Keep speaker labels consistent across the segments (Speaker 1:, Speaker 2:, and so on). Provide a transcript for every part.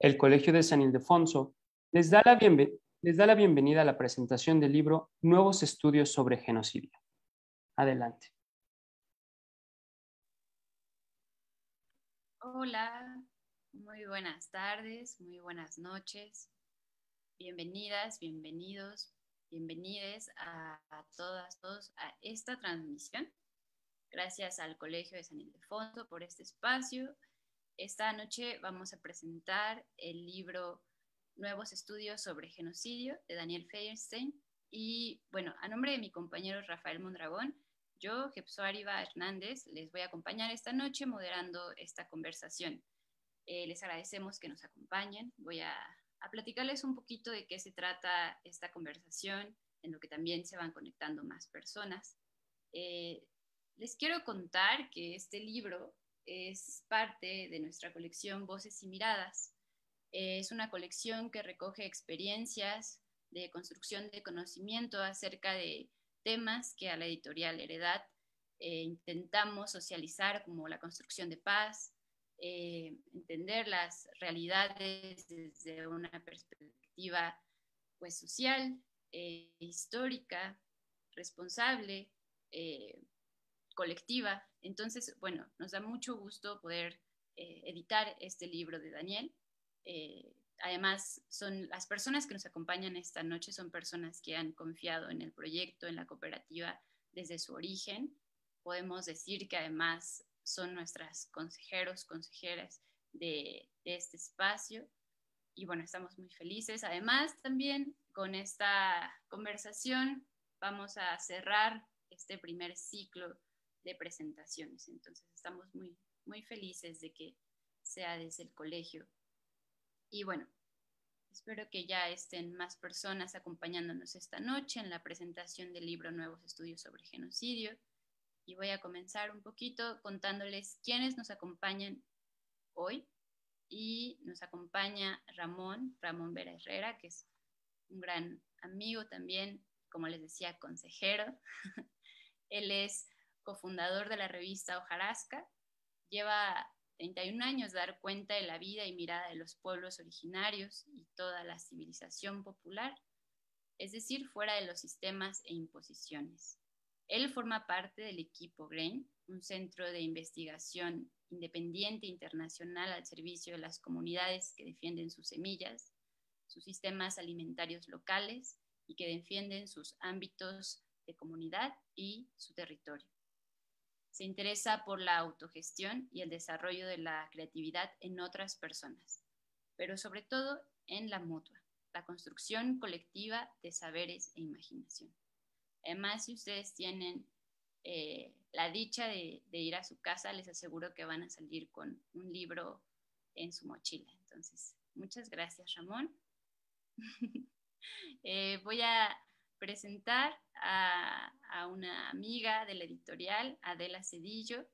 Speaker 1: el Colegio de San Ildefonso, les da la, bienvenida a la presentación del libro Nuevos Estudios sobre Genocidio. Adelante.
Speaker 2: Hola, muy buenas tardes, muy buenas noches. Bienvenidas, bienvenidos, bienvenidas a, todas, todos a esta transmisión. Gracias al Colegio de San Ildefonso por este espacio esta noche vamos a presentar el libro Nuevos Estudios sobre Genocidio de Daniel Feierstein. Y bueno, a nombre de mi compañero Rafael Mondragón, yo, Jepsoariba Hernández, les voy a acompañar esta noche moderando esta conversación. Eh, les agradecemos que nos acompañen. Voy a, platicarles un poquito de qué se trata esta conversación, en lo que también se van conectando más personas. Eh, les quiero contar que este libro es parte de nuestra colección Voces y Miradas. Es una colección que recoge experiencias de construcción de conocimiento acerca de temas que a la editorial Heredad eh, intentamos socializar, como la construcción de paz, eh, entender las realidades desde una perspectiva pues, social, eh, histórica, responsable, colectiva, entonces, bueno, nos da mucho gusto poder eh, editar este libro de Daniel. Eh, además, son las personas que nos acompañan esta noche son personas que han confiado en el proyecto, en la cooperativa desde su origen. Podemos decir que además son nuestras consejeros, consejeras de este espacio. Y bueno, estamos muy felices. Además, también con esta conversación vamos a cerrar este primer ciclo de presentaciones. Entonces estamos muy, muy felices de que sea desde el colegio. Y bueno, espero que ya estén más personas acompañándonos esta noche en la presentación del libro Nuevos Estudios sobre Genocidio. Y voy a comenzar un poquito contándoles quiénes nos acompañan hoy. Y nos acompaña Ramón, Ramón Vera Herrera, que es un gran amigo también, como les decía, consejero. Él es cofundador de la revista Ojarasca. Lleva 31 años dar cuenta de la vida y mirada de los pueblos originarios y toda la civilización popular, es decir, fuera de los sistemas e imposiciones. Él forma parte del equipo Green, un centro de investigación independiente internacional al servicio de las comunidades que defienden sus semillas, sus sistemas alimentarios locales y que defienden sus ámbitos de comunidad y su territorio. Se interesa por la autogestión y el desarrollo de la creatividad en otras personas, pero sobre todo en la mutua, la construcción colectiva de saberes e imaginación. Además, si ustedes tienen eh, la dicha de, ir a su casa, les aseguro que van a salir con un libro en su mochila. Entonces, muchas gracias, Ramón. Eh, voy a presentar a, una amiga de la editorial, Adela Cedillo,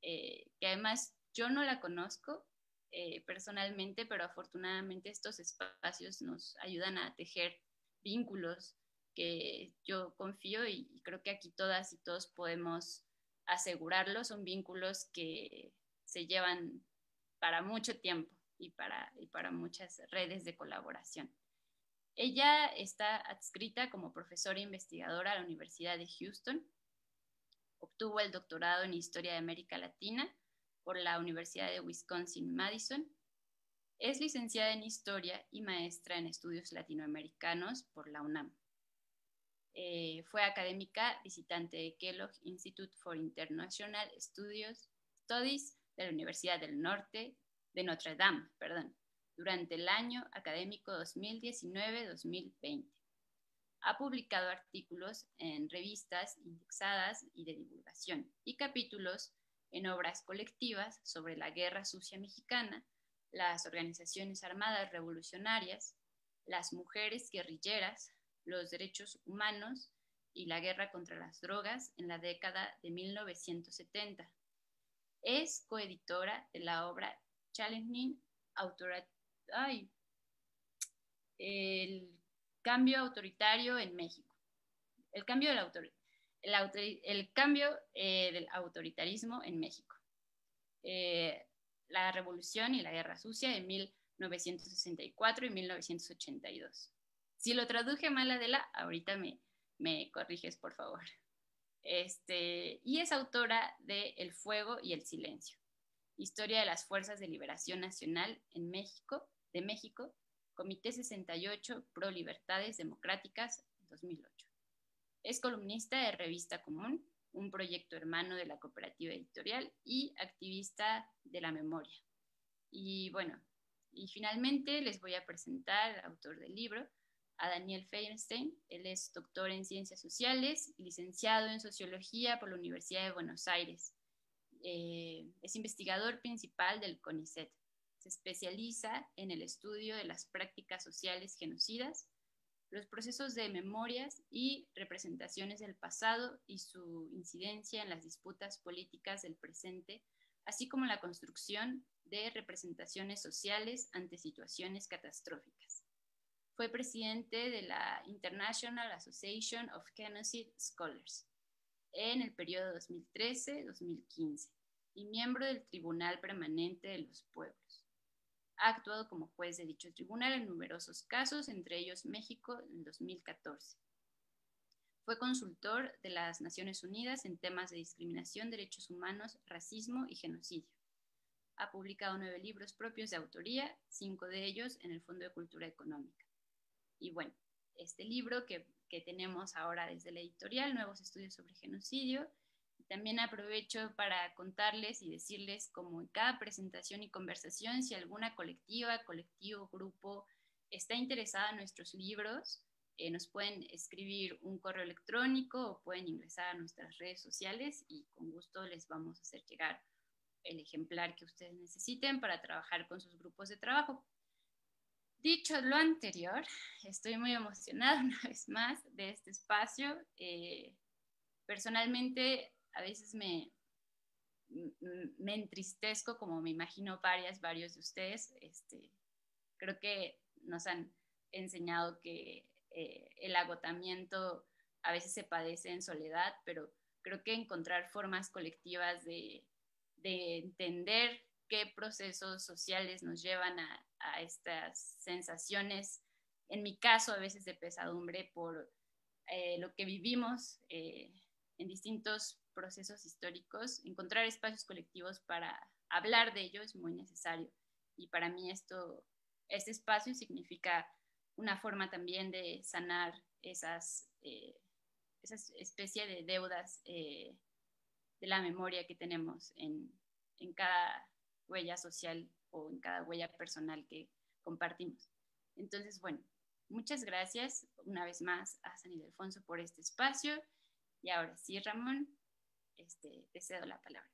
Speaker 2: eh, que además yo no la conozco eh, personalmente, pero afortunadamente estos espacios nos ayudan a tejer vínculos que yo confío y, creo que aquí todas y todos podemos asegurarlo, son vínculos que se llevan para mucho tiempo y para muchas redes de colaboración. Ella está adscrita como profesora investigadora a la Universidad de Houston. Obtuvo el doctorado en Historia de América Latina por la Universidad de Wisconsin-Madison. Es licenciada en Historia y maestra en Estudios Latinoamericanos por la UNAM. Eh, fue académica visitante de Kellogg Institute for International Studies, de la Universidad del Norte de Notre Dame, perdón, durante el año académico 2019-2020. Ha publicado artículos en revistas indexadas y de divulgación y capítulos en obras colectivas sobre la guerra sucia mexicana, las organizaciones armadas revolucionarias, las mujeres guerrilleras, los derechos humanos y la guerra contra las drogas en la década de 1970. Es coeditora de la obra Challenging Authority el cambio autoritario en México. El cambio del, cambio, eh, del autoritarismo en México. Eh, la revolución y la guerra sucia en 1964 y 1982. Si lo traduje mal, Adela, ahorita me, me corriges, por favor. Este, y es autora de El fuego y el silencio. Historia de las Fuerzas de Liberación Nacional en México, de México, Comité 68 Pro Libertades Democráticas, 2008. Es columnista de Revista Común, un proyecto hermano de la cooperativa editorial y activista de la memoria. Y bueno, y finalmente les voy a presentar autor del libro, a Daniel Feinstein. Él es doctor en ciencias sociales y licenciado en sociología por la Universidad de Buenos Aires. Eh, es investigador principal del CONICET. Se especializa en el estudio de las prácticas sociales genocidas, los procesos de memorias y representaciones del pasado y su incidencia en las disputas políticas del presente, así como la construcción de representaciones sociales ante situaciones catastróficas. Fue presidente de la International Association of Genocide Scholars en el periodo 2013-2015 y miembro del Tribunal Permanente de los Pueblos. Ha actuado como juez de dicho tribunal en numerosos casos, entre ellos México en 2014. Fue consultor de las Naciones Unidas en temas de discriminación, derechos humanos, racismo y genocidio. Ha publicado nueve libros propios de autoría, cinco de ellos en el Fondo de Cultura Económica. Y bueno, este libro que que tenemos ahora desde la editorial, nuevos estudios sobre genocidio. También aprovecho para contarles y decirles, como en cada presentación y conversación, si alguna colectiva, colectivo, grupo está interesada en nuestros libros, eh, nos pueden escribir un correo electrónico o pueden ingresar a nuestras redes sociales y con gusto les vamos a hacer llegar el ejemplar que ustedes necesiten para trabajar con sus grupos de trabajo. Dicho lo anterior, estoy muy emocionada una vez más de este espacio. Eh, personalmente, a veces me, me entristezco, como me imagino varias, varios de ustedes. Este, creo que nos han enseñado que eh, el agotamiento a veces se padece en soledad, pero creo que encontrar formas colectivas de, de entender qué procesos sociales nos llevan a, a estas sensaciones, en mi caso a veces de pesadumbre por eh, lo que vivimos eh, en distintos procesos históricos, encontrar espacios colectivos para hablar de ello es muy necesario. Y para mí esto, este espacio significa una forma también de sanar esas, eh, especie de deudas de la memoria que tenemos en, en cada huella social o en cada huella personal que compartimos. Entonces, bueno, muchas gracias una vez más a San Ildefonso por este espacio. Y ahora sí, Ramón, este, te cedo la palabra.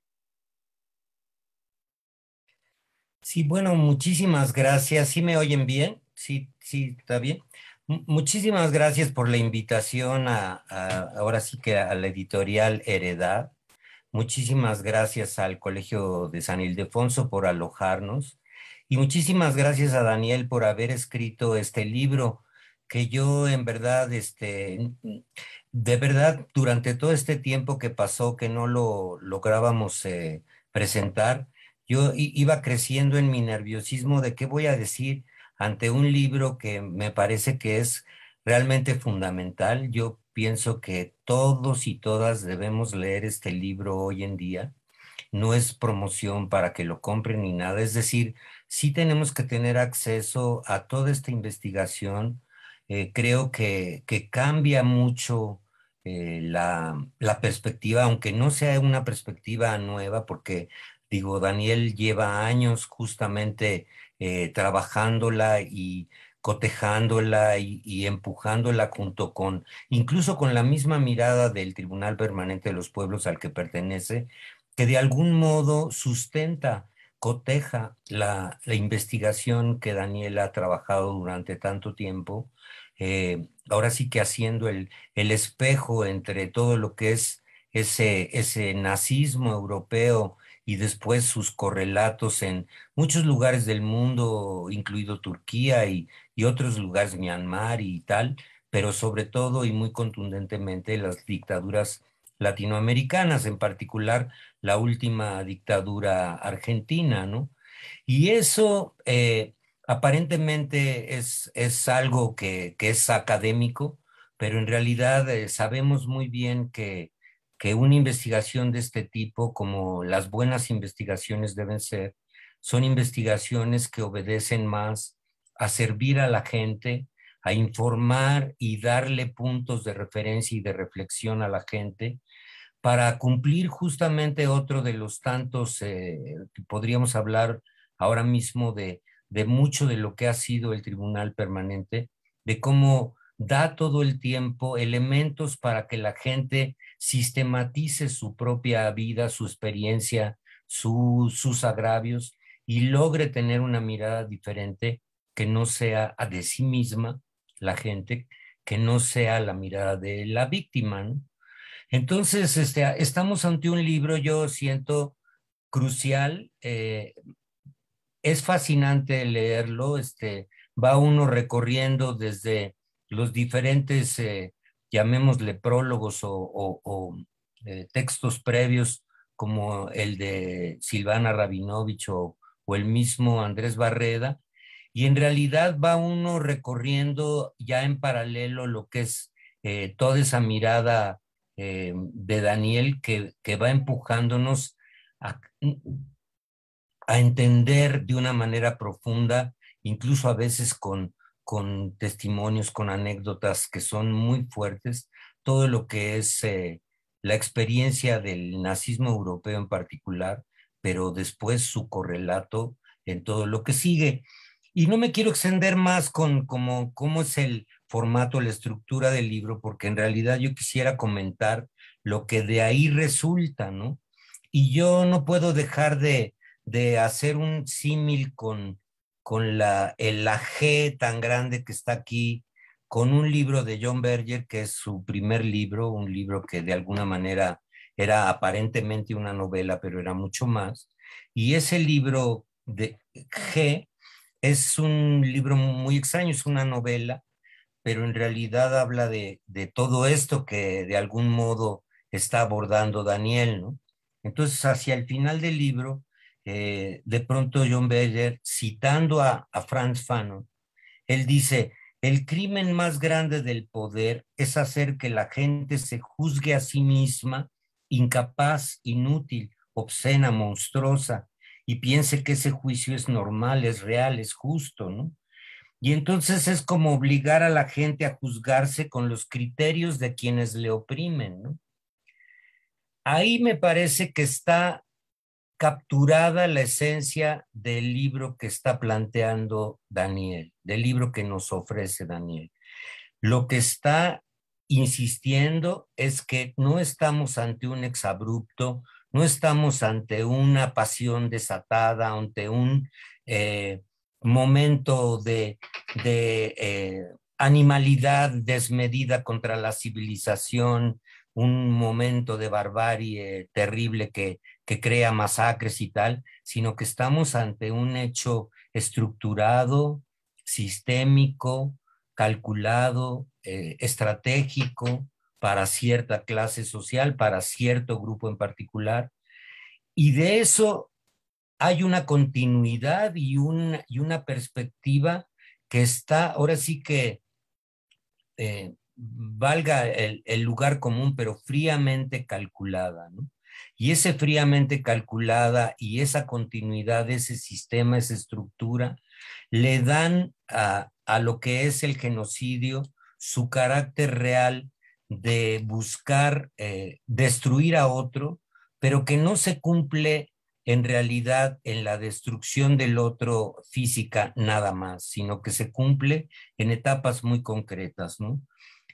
Speaker 1: Sí, bueno, muchísimas gracias. ¿Sí me oyen bien? Sí, sí, está bien. muchísimas gracias por la invitación a, ahora sí que a la editorial Heredad. Muchísimas gracias al Colegio de San Ildefonso por alojarnos y muchísimas gracias a Daniel por haber escrito este libro que yo en verdad, este, de verdad, durante todo este tiempo que pasó que no lo lográbamos eh, presentar, yo iba creciendo en mi nerviosismo de qué voy a decir ante un libro que me parece que es realmente fundamental. Yo pienso que todos y todas debemos leer este libro hoy en día. No es promoción para que lo compren ni nada. Es decir, sí tenemos que tener acceso a toda esta investigación. Eh, creo que, que, cambia mucho eh, la, la, perspectiva, aunque no sea una perspectiva nueva, porque digo, Daniel lleva años justamente eh, trabajándola y cotejándola y, empujándola junto con, incluso con la misma mirada del Tribunal Permanente de los Pueblos al que pertenece, que de algún modo sustenta, coteja la, la investigación que Daniela ha trabajado durante tanto tiempo, eh, ahora sí que haciendo el, el espejo entre todo lo que es ese, ese nazismo europeo y después sus correlatos en muchos lugares del mundo, incluido Turquía y, otros lugares, Myanmar y tal, pero sobre todo y muy contundentemente las dictaduras latinoamericanas, en particular la última dictadura argentina, ¿no? Y eso eh, aparentemente es, es algo que, es académico, pero en realidad eh, sabemos muy bien que que una investigación de este tipo, como las buenas investigaciones deben ser, son investigaciones que obedecen más a servir a la gente, a informar y darle puntos de referencia y de reflexión a la gente para cumplir justamente otro de los tantos, eh, podríamos hablar ahora mismo de, de mucho de lo que ha sido el Tribunal Permanente, de cómo da todo el tiempo elementos para que la gente sistematice su propia vida, su experiencia, sus agravios y logre tener una mirada diferente que no sea de sí misma la gente, que no sea la mirada de la víctima. Entonces, este, estamos ante un libro, yo siento, crucial. Eh, es fascinante leerlo, este, va uno recorriendo desde los diferentes eh, llamémosle prólogos o, eh, textos previos como el de Silvana Rabinovich o, el mismo Andrés Barreda, y en realidad va uno recorriendo ya en paralelo lo que es eh, toda esa mirada eh, de Daniel que, va empujándonos a, entender de una manera profunda, incluso a veces con, con testimonios, con anécdotas que son muy fuertes, todo lo que es eh, la experiencia del nazismo europeo en particular, pero después su correlato en todo lo que sigue. Y no me quiero extender más con cómo, cómo es el formato, la estructura del libro, porque en realidad yo quisiera comentar lo que de ahí resulta, ¿no? Y yo no puedo dejar de, de hacer un símil con, con la, la G tan grande que está aquí, con un libro de John Berger, que es su primer libro, un libro que de alguna manera era aparentemente una novela, pero era mucho más. Y ese libro de G es un libro muy extraño, es una novela, pero en realidad habla de, de todo esto que de algún modo está abordando Daniel, ¿no? Entonces, hacia el final del libro, eh, de pronto John Beller, citando a, a Franz Fanon, él dice, el crimen más grande del poder es hacer que la gente se juzgue a sí misma incapaz, inútil, obscena, monstruosa, y piense que ese juicio es normal, es real, es justo, ¿no? Y entonces es como obligar a la gente a juzgarse con los criterios de quienes le oprimen, ¿no? Ahí me parece que está capturada la esencia del libro que está planteando Daniel, del libro que nos ofrece Daniel. Lo que está insistiendo es que no estamos ante un exabrupto, no estamos ante una pasión desatada, ante un eh, momento de, eh, animalidad desmedida contra la civilización, un momento de barbarie terrible que que crea masacres y tal, sino que estamos ante un hecho estructurado, sistémico, calculado, eh, estratégico para cierta clase social, para cierto grupo en particular. Y de eso hay una continuidad y una, perspectiva que está, ahora sí que eh, valga el, el, lugar común, pero fríamente calculada. ¿no? Y ese fríamente calculada y esa continuidad de ese sistema, esa estructura, le dan a, a lo que es el genocidio su carácter real de buscar eh, destruir a otro, pero que no se cumple en realidad en la destrucción del otro física nada más, sino que se cumple en etapas muy concretas, ¿no?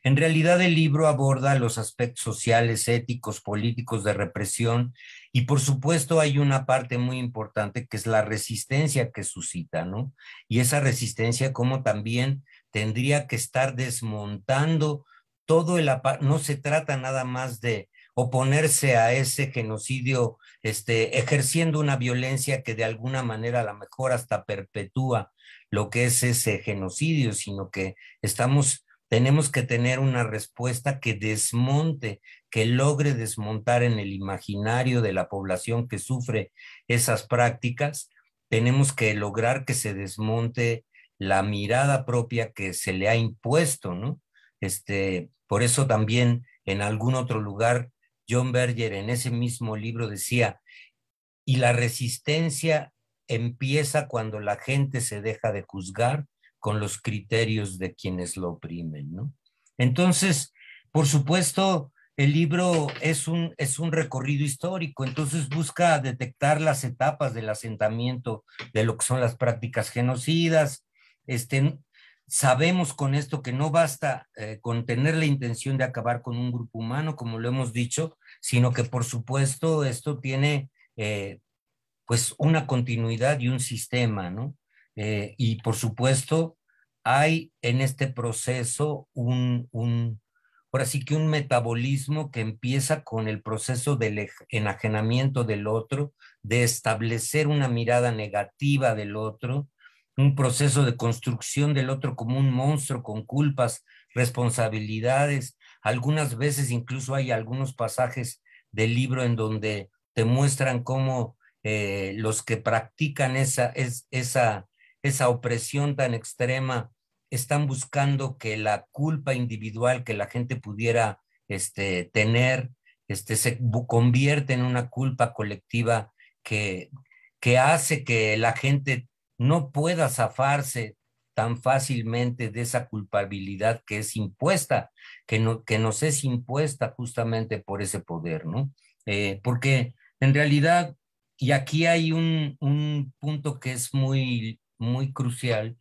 Speaker 1: En realidad el libro aborda los aspectos sociales, éticos, políticos de represión y por supuesto hay una parte muy importante que es la resistencia que suscita, ¿no? Y esa resistencia como también tendría que estar desmontando todo el no se trata nada más de oponerse a ese genocidio, este, ejerciendo una violencia que de alguna manera a lo mejor hasta perpetúa lo que es ese genocidio, sino que estamos tenemos que tener una respuesta que desmonte, que logre desmontar en el imaginario de la población que sufre esas prácticas. Tenemos que lograr que se desmonte la mirada propia que se le ha impuesto, ¿no? Este, por eso también en algún otro lugar, John Berger en ese mismo libro decía, y la resistencia empieza cuando la gente se deja de juzgar con los criterios de quienes lo oprimen. ¿no? Entonces, por supuesto, el libro es un, es un recorrido histórico, entonces busca detectar las etapas del asentamiento de lo que son las prácticas genocidas. Este, sabemos con esto que no basta eh, con tener la intención de acabar con un grupo humano, como lo hemos dicho, sino que por supuesto esto tiene eh, pues una continuidad y un sistema, ¿no? Eh, y por supuesto, hay en este proceso un, ahora sí que un metabolismo que empieza con el proceso del enajenamiento del otro, de establecer una mirada negativa del otro, un proceso de construcción del otro como un monstruo con culpas, responsabilidades. Algunas veces incluso hay algunos pasajes del libro en donde te muestran cómo eh, los que practican esa, esa esa opresión tan extrema, están buscando que la culpa individual que la gente pudiera este, tener este, se convierte en una culpa colectiva que, hace que la gente no pueda zafarse tan fácilmente de esa culpabilidad que es impuesta, que, no, que nos es impuesta justamente por ese poder, ¿no? Eh, porque en realidad, y aquí hay un, un punto que es muy muy crucial.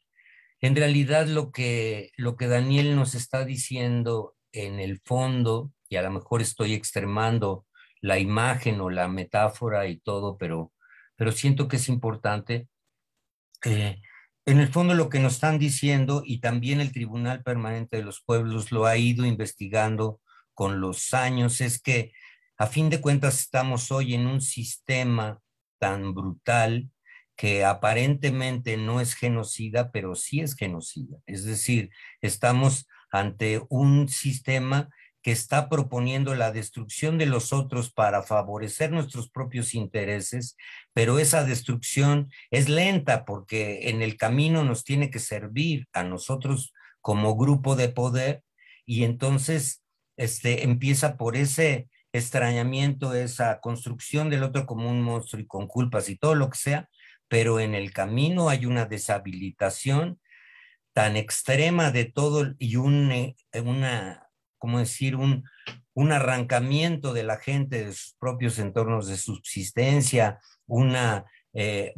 Speaker 1: En realidad lo que, lo que Daniel nos está diciendo en el fondo, y a lo mejor estoy extremando la imagen o la metáfora y todo, pero, pero siento que es importante. Eh, en el fondo lo que nos están diciendo y también el Tribunal Permanente de los Pueblos lo ha ido investigando con los años es que a fin de cuentas estamos hoy en un sistema tan brutal que aparentemente no es genocida, pero sí es genocida. Es decir, estamos ante un sistema que está proponiendo la destrucción de los otros para favorecer nuestros propios intereses, pero esa destrucción es lenta porque en el camino nos tiene que servir a nosotros como grupo de poder y entonces este, empieza por ese extrañamiento, esa construcción del otro como un monstruo y con culpas y todo lo que sea, pero en el camino hay una deshabilitación tan extrema de todo y un, eh, una, ¿cómo decir? Un, arrancamiento de la gente de sus propios entornos de subsistencia, una, eh,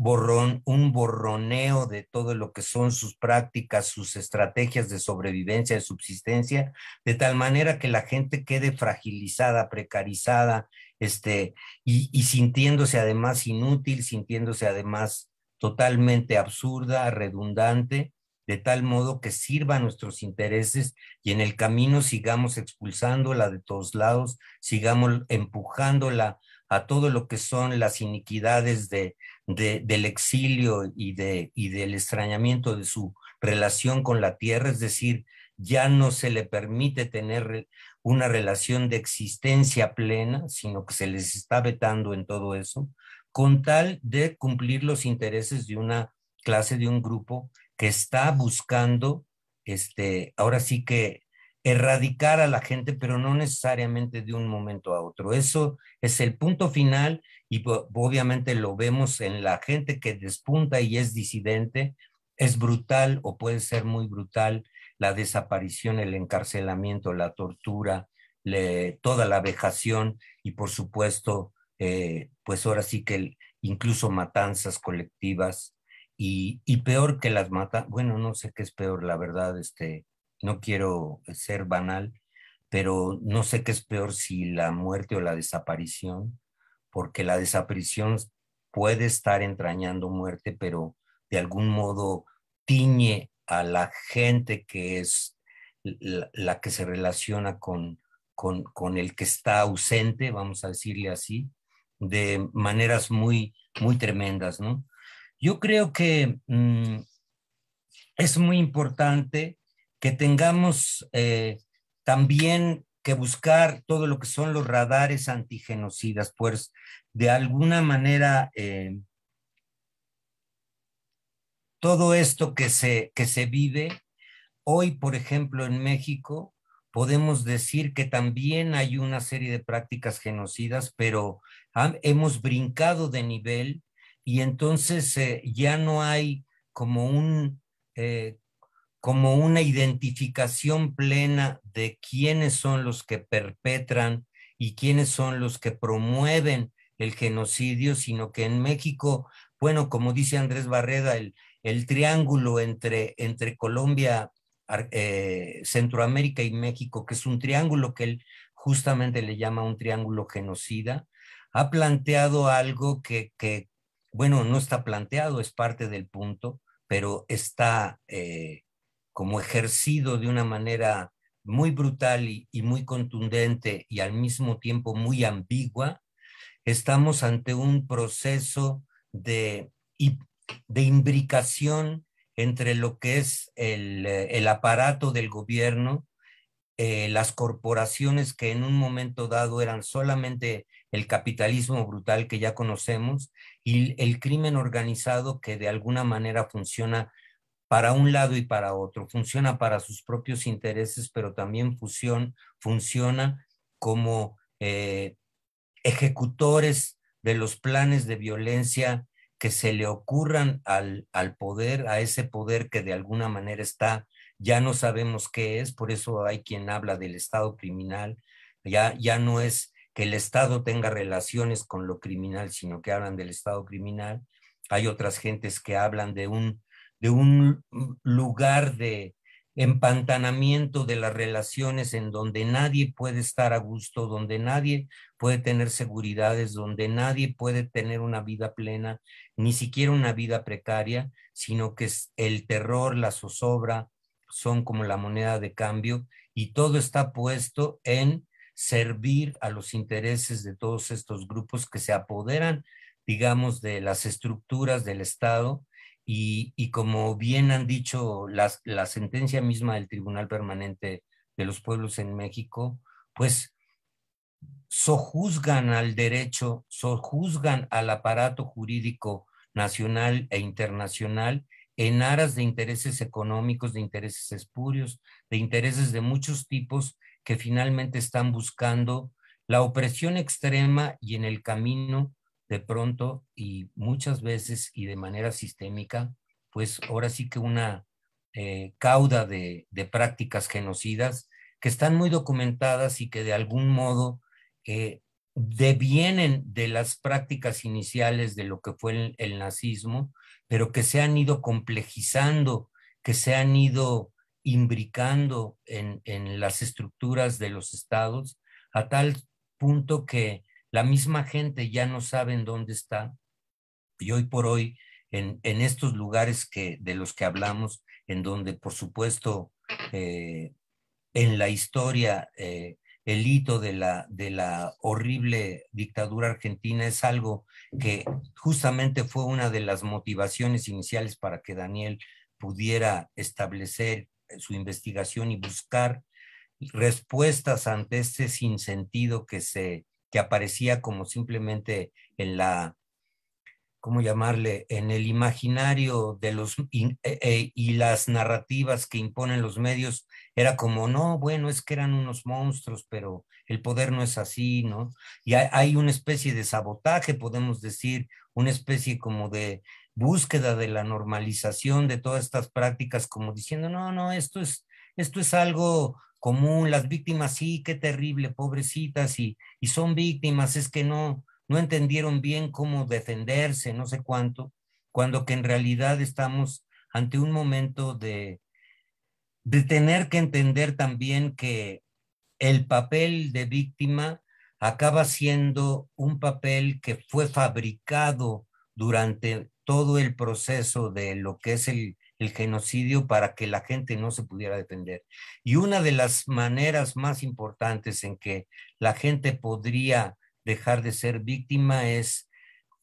Speaker 1: un borroneo de todo lo que son sus prácticas, sus estrategias de sobrevivencia, de subsistencia, de tal manera que la gente quede fragilizada, precarizada este, y, sintiéndose además inútil, sintiéndose además totalmente absurda, redundante, de tal modo que sirva a nuestros intereses y en el camino sigamos expulsándola de todos lados, sigamos empujándola a todo lo que son las iniquidades del exilio y, de, y del extrañamiento de su relación con la tierra, es decir, ya no se le permite tener una relación de existencia plena, sino que se les está vetando en todo eso, con tal de cumplir los intereses de una clase, de un grupo que está buscando, este, ahora sí que erradicar a la gente, pero no necesariamente de un momento a otro. Eso es el punto final y obviamente lo vemos en la gente que despunta y es disidente, es brutal o puede ser muy brutal la desaparición, el encarcelamiento, la tortura, toda la vejación y por supuesto, eh, pues ahora sí que incluso matanzas colectivas y, peor que las matanzas. bueno, no sé qué es peor, la verdad, este, no quiero ser banal, pero no sé qué es peor si la muerte o la desaparición, porque la desaparición puede estar entrañando muerte, pero de algún modo tiñe a la gente que es la, que se relaciona con, con, con, el que está ausente, vamos a decirle así, de maneras muy, muy tremendas, ¿no? Yo creo que mm, es muy importante que tengamos eh, también que buscar todo lo que son los radares antigenocidas, pues de alguna manera eh, todo esto que se, que se vive, hoy, por ejemplo, en México, podemos decir que también hay una serie de prácticas genocidas, pero hemos brincado de nivel y entonces eh, ya no hay como un... Eh, como una identificación plena de quiénes son los que perpetran y quiénes son los que promueven el genocidio, sino que en México, bueno, como dice Andrés Barreda, el, el triángulo entre, entre Colombia, eh, Centroamérica y México, que es un triángulo que él justamente le llama un triángulo genocida, ha planteado algo que, bueno, no está planteado, es parte del punto, pero está eh, como ejercido de una manera muy brutal y, muy contundente y al mismo tiempo muy ambigua, estamos ante un proceso de, de imbricación entre lo que es el, eh, aparato del gobierno, eh, las corporaciones que en un momento dado eran solamente el capitalismo brutal que ya conocemos y el crimen organizado que de alguna manera funciona para un lado y para otro, funciona para sus propios intereses, pero también funciona como eh, ejecutores de los planes de violencia que se le ocurran al, al poder, a ese poder que de alguna manera está, ya no sabemos qué es, por eso hay quien habla del Estado criminal, ya, ya no es que el Estado tenga relaciones con lo criminal, sino que hablan del Estado criminal. Hay otras gentes que hablan de un, de un lugar de, empantanamiento de las relaciones en donde nadie puede estar a gusto, donde nadie puede tener seguridades, donde nadie puede tener una vida plena, ni siquiera una vida precaria, sino que el terror, la zozobra son como la moneda de cambio y todo está puesto en servir a los intereses de todos estos grupos que se apoderan, digamos, de las estructuras del Estado y, como bien han dicho la sentencia misma del Tribunal Permanente de los Pueblos en México, pues sojuzgan al derecho, sojuzgan al aparato jurídico nacional e internacional en aras de intereses económicos, de intereses espurios, de intereses de muchos tipos que finalmente están buscando la opresión extrema y en el camino de pronto y muchas veces y de manera sistémica, pues ahora sí que una eh, cauda de, prácticas genocidas que están muy documentadas y que de algún modo eh, devienen de las prácticas iniciales de lo que fue el, nazismo, pero que se han ido complejizando, que se han ido imbricando en, las estructuras de los estados, a tal punto que la misma gente ya no sabe en dónde está y hoy por hoy en, estos lugares que, de los que hablamos, en donde por supuesto eh, en la historia eh, el hito de la, de la horrible dictadura argentina es algo que justamente fue una de las motivaciones iniciales para que Daniel pudiera establecer su investigación y buscar respuestas ante este sinsentido que se que aparecía como simplemente en la, ¿cómo llamarle?, en el imaginario de los eh, eh, y, las narrativas que imponen los medios, era como, no, bueno, es que eran unos monstruos, pero el poder no es así, ¿no? Y hay, hay una especie de sabotaje, podemos decir, una especie como de búsqueda de la normalización de todas estas prácticas, como diciendo, no, no, esto es, esto es algo común, las víctimas sí, qué terrible, pobrecitas, y, y son víctimas, es que no, no entendieron bien cómo defenderse, no sé cuánto, cuando que en realidad estamos ante un momento de, de tener que entender también que el papel de víctima acaba siendo un papel que fue fabricado durante todo el proceso de lo que es el, el genocidio para que la gente no se pudiera defender. Y una de las maneras más importantes en que la gente podría dejar de ser víctima es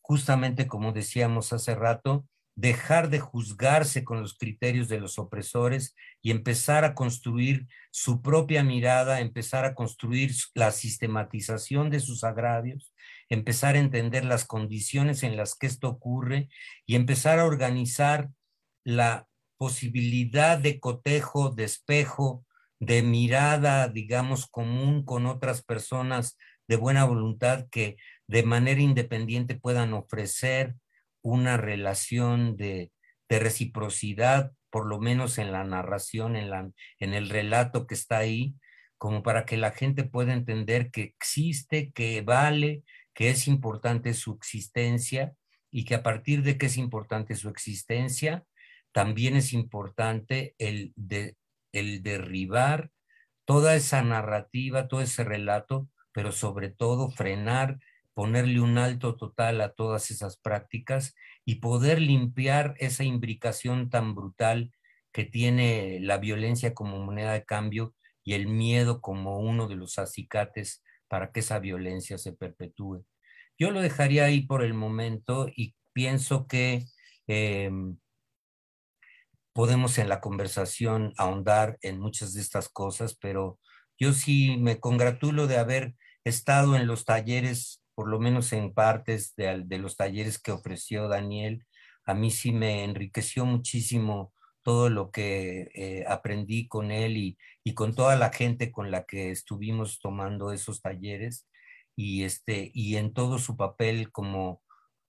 Speaker 1: justamente como decíamos hace rato, dejar de juzgarse con los criterios de los opresores y empezar a construir su propia mirada, empezar a construir la sistematización de sus agravios, empezar a entender las condiciones en las que esto ocurre y empezar a organizar la posibilidad de cotejo, de espejo, de mirada, digamos, común con otras personas de buena voluntad que de manera independiente puedan ofrecer una relación de, reciprocidad, por lo menos en la narración, en, en el relato que está ahí, como para que la gente pueda entender que existe, que vale, que es importante su existencia y que a partir de que es importante su existencia, también es importante el, de, el derribar toda esa narrativa, todo ese relato, pero sobre todo frenar, ponerle un alto total a todas esas prácticas y poder limpiar esa imbricación tan brutal que tiene la violencia como moneda de cambio y el miedo como uno de los acicates para que esa violencia se perpetúe. Yo lo dejaría ahí por el momento y pienso que em, podemos en la conversación ahondar en muchas de estas cosas, pero yo sí me congratulo de haber estado en los talleres, por lo menos en partes de, los talleres que ofreció Daniel. A mí sí me enriqueció muchísimo todo lo que eh, aprendí con él y, con toda la gente con la que estuvimos tomando esos talleres y, este, y en todo su papel como,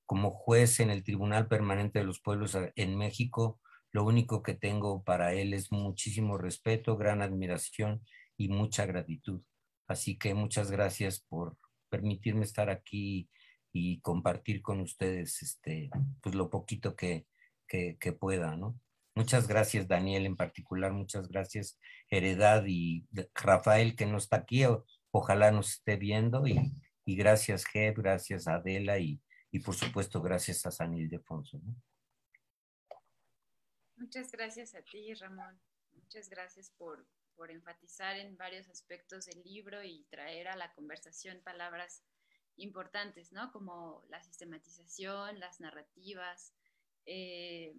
Speaker 1: como juez en el Tribunal Permanente de los Pueblos eh, en México, lo único que tengo para él es muchísimo respeto, gran admiración y mucha gratitud. Así que muchas gracias por permitirme estar aquí y compartir con ustedes este, pues lo poquito que, que, pueda, Muchas gracias, Daniel, en particular, muchas gracias, Heredad y Rafael, que no está aquí, ojalá nos esté viendo, y, gracias, Jeb, gracias, Adela, y, por supuesto, gracias a San Ildefonso.
Speaker 2: Muchas gracias a ti, Ramón. Muchas gracias por, enfatizar en varios aspectos del libro y traer a la conversación palabras importantes, ¿no? Como la sistematización, las narrativas, eh,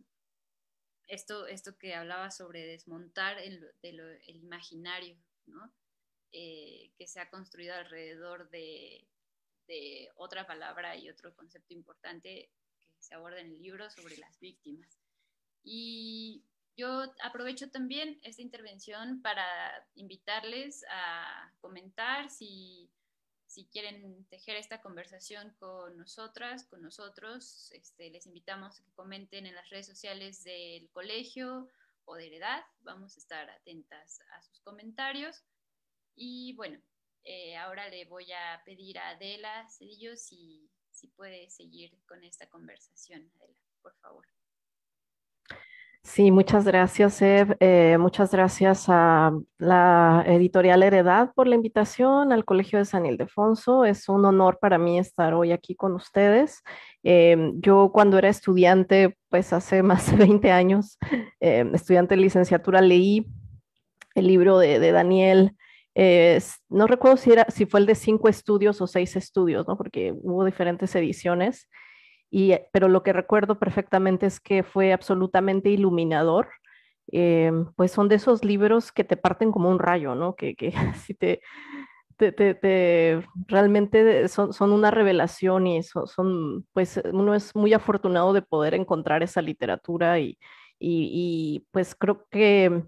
Speaker 2: esto, esto que hablaba sobre desmontar el, imaginario, ¿no? Eh, que se ha construido alrededor de, de otra palabra y otro concepto importante que se aborda en el libro sobre las víctimas. Y yo aprovecho también esta intervención para invitarles a comentar si, quieren tejer esta conversación con nosotras, con nosotros. Este, les invitamos a que comenten en las redes sociales del colegio o de heredad, Vamos a estar atentas a sus comentarios. Y bueno, eh, ahora le voy a pedir a Adela Cedillo si, si puede seguir con esta conversación.
Speaker 3: Adela, por favor. Sí, muchas gracias, Ev. Eh, muchas gracias a la editorial Heredad por la invitación al Colegio de San Ildefonso. Es un honor para mí estar hoy aquí con ustedes. Eh, yo cuando era estudiante, pues hace más de 20 años, eh, estudiante de licenciatura, leí el libro de, Daniel. no recuerdo si, fue el de cinco estudios o seis estudios, porque hubo diferentes ediciones. Eh, pero lo que recuerdo perfectamente es que fue absolutamente iluminador. Eh, pues son de esos libros que te parten como un rayo, ¿no? Que, que si te, te, realmente son, son, una revelación y son, son, pues uno es muy afortunado de poder encontrar esa literatura y, y pues creo que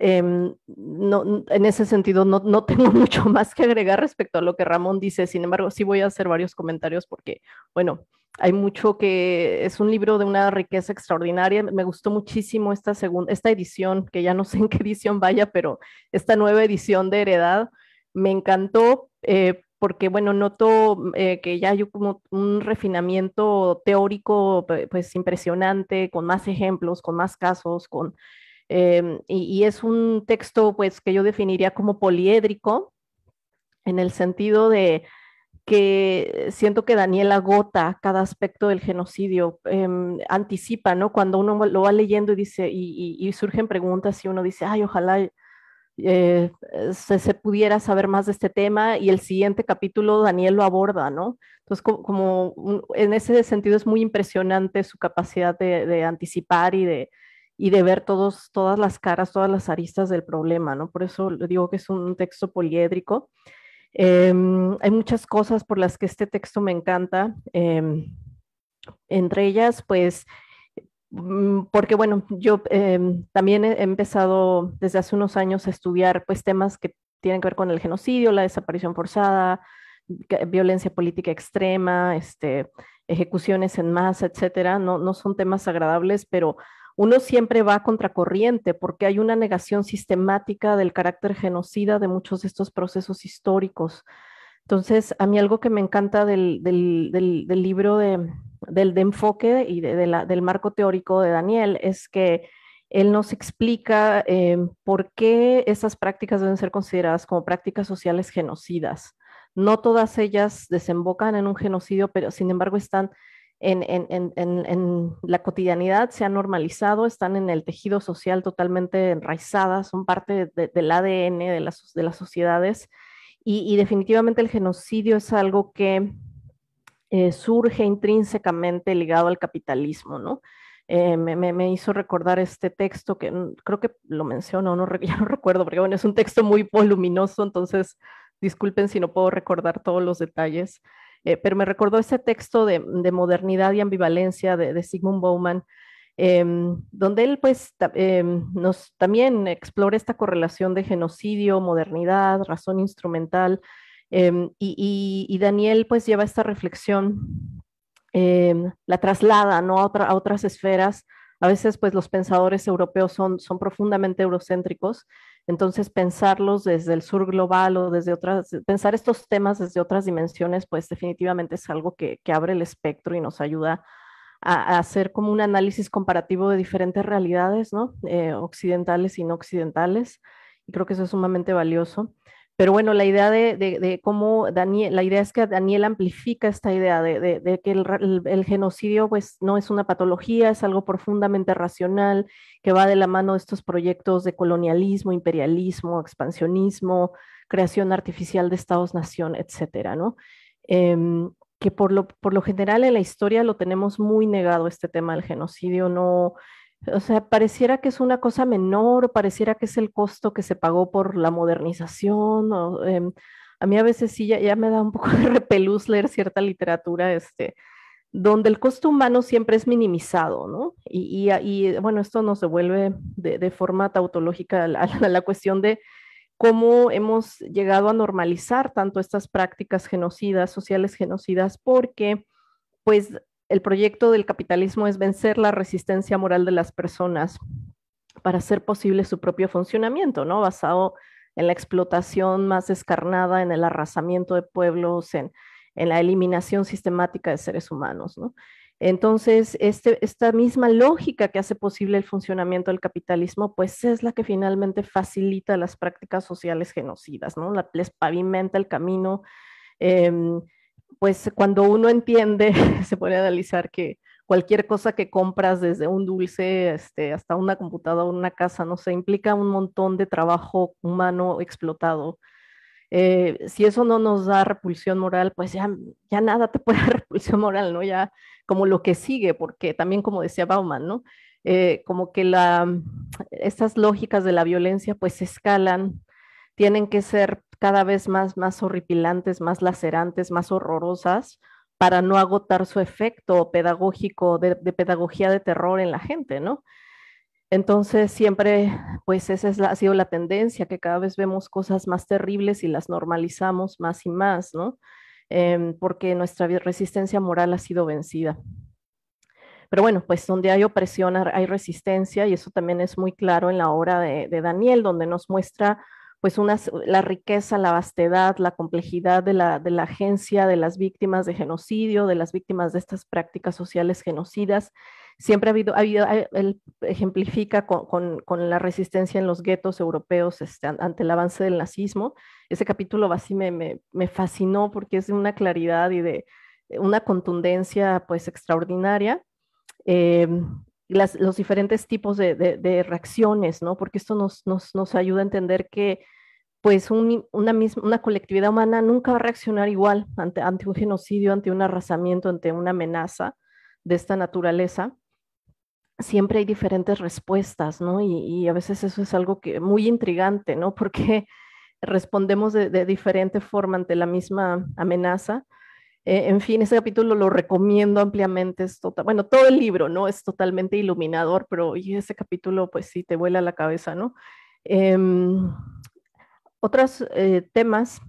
Speaker 3: Em, no, en ese sentido no, no, tengo mucho más que agregar respecto a lo que Ramón dice, sin embargo sí voy a hacer varios comentarios porque, bueno, hay mucho que es un libro de una riqueza extraordinaria, me gustó muchísimo esta, segunda, esta edición, que ya no sé en qué edición vaya, pero esta nueva edición de Heredad me encantó. Eh, porque bueno, noto mm, eh, que ya hay como un refinamiento teórico pues impresionante, con más ejemplos, con más casos, con Em, y, es un texto pues que yo definiría como poliédrico, en el sentido de que siento que Daniel agota cada aspecto del genocidio, em, anticipa, ¿no? Cuando uno lo va leyendo y dice, y, surgen preguntas y uno dice, ay, ojalá eh, se, se, pudiera saber más de este tema y el siguiente capítulo Daniel lo aborda, ¿no? Entonces, como, en ese sentido es muy impresionante su capacidad de anticipar y de, y de ver todos, todas las caras, todas las aristas del problema, ¿no? Por eso digo que es un texto poliédrico. Em, hay muchas cosas por las que este texto me encanta, em, entre ellas, pues, mm, porque bueno, yo em, también he empezado desde hace unos años a estudiar pues temas que tienen que ver con el genocidio, la desaparición forzada, violencia política extrema, este, ejecuciones en masa, etcétera. No, no son temas agradables, pero uno siempre va a contracorriente porque hay una negación sistemática del carácter genocida de muchos de estos procesos históricos. Entonces, a mí algo que me encanta del, libro de, del de enfoque y del marco teórico de Daniel es que él nos explica eh, por qué esas prácticas deben ser consideradas como prácticas sociales genocidas. No todas ellas desembocan en un genocidio, pero sin embargo están en, la cotidianidad, se han normalizado, están en el tejido social totalmente enraizadas, son parte del ADN de las, de las sociedades y, definitivamente el genocidio es algo que eh, surge intrínsecamente ligado al capitalismo, ¿no? Eh, me, me, hizo recordar este texto que mm, creo que lo menciono, no, ya no recuerdo, porque bueno, es un texto muy voluminoso, entonces disculpen si no puedo recordar todos los detalles, eh, pero me recordó ese texto de, modernidad y ambivalencia de, Sigmund Bowman, em, donde él pues em, nos también explora esta correlación de genocidio, modernidad, razón instrumental, em, y, Daniel pues lleva esta reflexión, la traslada a, otras esferas, a veces pues los pensadores europeos son profundamente eurocéntricos entonces, pensarlos desde el sur global o desde otras, pensar estos temas desde otras dimensiones, pues definitivamente es algo que, abre el espectro y nos ayuda a, hacer como un análisis comparativo de diferentes realidades, ¿no? Eh, occidentales y no occidentales. Y creo que eso es sumamente valioso. Pero bueno, la idea de, cómo Daniel, la idea es que Daniel amplifica esta idea de, que el, genocidio pues no es una patología, es algo profundamente racional que va de la mano de estos proyectos de colonialismo, imperialismo, expansionismo, creación artificial de estados-nación, etcétera, ¿no? Em, que por lo, por lo general en la historia lo tenemos muy negado este tema del genocidio, no, o sea, pareciera que es una cosa menor, pareciera que es el costo que se pagó por la modernización. Em, a mí a veces sí ya, me da un poco de repelús leer cierta literatura, este, donde el costo humano siempre es minimizado, ¿no? Y, bueno, esto nos devuelve de, de forma tautológica a la cuestión de cómo hemos llegado a normalizar tanto estas prácticas genocidas, sociales genocidas, porque pues el proyecto del capitalismo es vencer la resistencia moral de las personas para hacer posible su propio funcionamiento, ¿no? Basado en la explotación más descarnada, en el arrasamiento de pueblos, en, la eliminación sistemática de seres humanos, ¿no? Entonces, este, esta misma lógica que hace posible el funcionamiento del capitalismo, pues es la que finalmente facilita las prácticas sociales genocidas, ¿no? La, les pavimenta el camino em, pues cuando uno entiende, se puede analizar que cualquier cosa que compras, desde un dulce este, hasta una computadora, una casa, no sé, implica un montón de trabajo humano explotado. Eh, si eso no nos da repulsión moral, pues ya, ya nada te puede dar repulsión moral, ¿no? Ya como lo que sigue, porque también como decía Bauman, ¿no? Eh, como que la, estas lógicas de la violencia pues se escalan tienen que ser cada vez más, más horripilantes, más lacerantes, más horrorosas para no agotar su efecto pedagógico de, pedagogía de terror en la gente, ¿no? Entonces, siempre, pues esa es ha sido la tendencia, que cada vez vemos cosas más terribles y las normalizamos más y más, ¿no? Em, porque nuestra resistencia moral ha sido vencida. Pero bueno, pues donde hay opresión hay resistencia y eso también es muy claro en la obra de, de Daniel, donde nos muestra pues una, la riqueza, la vastedad, la complejidad de la, agencia, de las víctimas de genocidio, de las víctimas de estas prácticas sociales genocidas. Siempre ha habido, ha habido eh, él ejemplifica con, la resistencia en los guetos europeos este, ante el avance del nazismo. Ese capítulo así me, fascinó porque es de una claridad y de eh, una contundencia pues extraordinaria. Em, los diferentes tipos de, reacciones, ¿no? Porque esto nos, ayuda a entender que pues una, colectividad humana nunca va a reaccionar igual ante, un genocidio, ante un arrasamiento, ante una amenaza de esta naturaleza. Siempre hay diferentes respuestas, ¿no? Y, a veces eso es algo muy intrigante, ¿no? Porque respondemos de diferente forma ante la misma amenaza eh, en fin, ese capítulo lo recomiendo ampliamente. Tota-, bueno, todo el libro, ¿no? Es totalmente iluminador, pero y ese capítulo, pues sí, te vuela la cabeza, ¿no? Em, otros eh, temas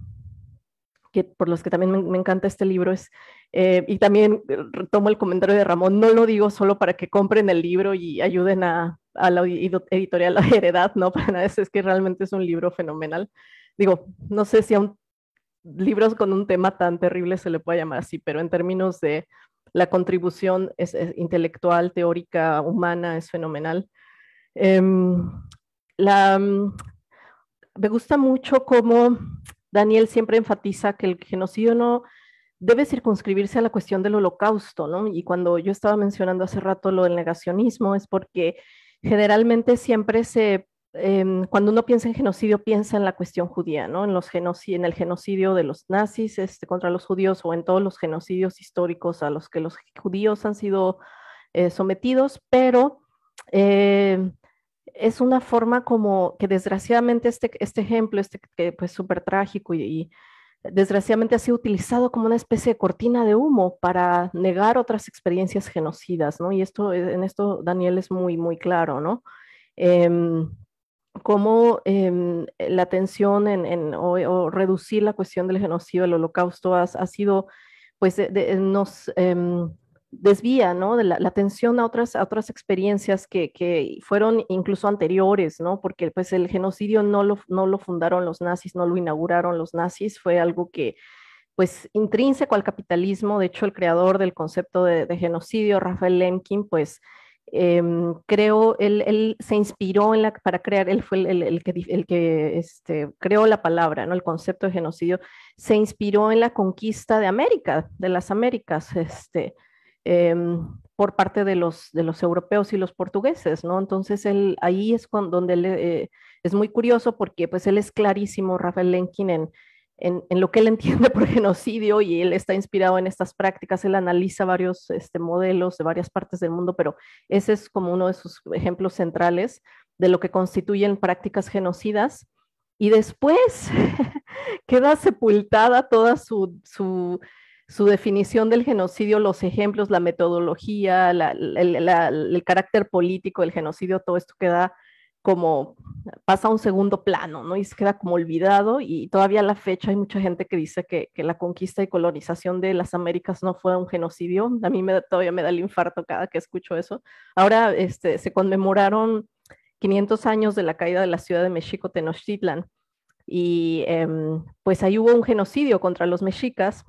Speaker 3: que, por los que también me, encanta este libro es, eh, y también retomo el comentario de Ramón, no lo digo solo para que compren el libro y ayuden a, la editorial La Heredad, no, para nada, es, es que realmente es un libro fenomenal. Digo, no sé si aún libros con un tema tan terrible se le puede llamar así, pero en términos de la contribución es, intelectual, teórica, humana, es fenomenal. Em, mm, me gusta mucho cómo Daniel siempre enfatiza que el genocidio no debe circunscribirse a la cuestión del holocausto, ¿no? Y cuando yo estaba mencionando hace rato lo del negacionismo, es porque generalmente siempre se Em, cuando uno piensa en genocidio, piensa en la cuestión judía, ¿no? En, los en el genocidio de los nazis este, contra los judíos o en todos los genocidios históricos a los que los judíos han sido eh, sometidos, pero em, es una forma como que desgraciadamente este, este ejemplo, este que pues súper trágico y, desgraciadamente ha sido utilizado como una especie de cortina de humo para negar otras experiencias genocidas, ¿no? Y esto, en esto Daniel es muy, muy claro, ¿no? Em, cómo em, la atención en, o, reducir la cuestión del genocidio, del holocausto, ha, ha sido, pues eh, eh, nos em, desvía ¿no? de la, atención a otras, a otras experiencias que, que, fueron incluso anteriores, ¿no? porque pues el genocidio no lo, no lo fundaron los nazis, no lo inauguraron los nazis, fue algo que pues intrínseco al capitalismo, de hecho el creador del concepto de, de genocidio, Rafael Lemkin, pues Em, creo, él, él, se inspiró en la, para crear, él fue el, que, este, creó la palabra, el concepto de genocidio, se inspiró en la conquista de América, de las Américas, este, em, por parte de los, europeos y los portugueses, ¿no? Entonces él, ahí es donde él, eh, es muy curioso porque pues él es clarísimo, Rafael Lenkin, en, en, lo que él entiende por genocidio y él está inspirado en estas prácticas, él analiza varios este, modelos de varias partes del mundo, pero ese es como uno de sus ejemplos centrales de lo que constituyen prácticas genocidas. Y después queda sepultada toda su, definición del genocidio, los ejemplos, la metodología, el carácter político del genocidio, todo esto queda como pasa a un segundo plano, ¿no? Y se queda como olvidado y todavía a la fecha hay mucha gente que dice que, la conquista y colonización de las Américas no fue un genocidio. A mí me, todavía me da el infarto cada que escucho eso. Ahora este, se conmemoraron 500 años de la caída de la ciudad de México, Tenochtitlan. Y em, pues ahí hubo un genocidio contra los mexicas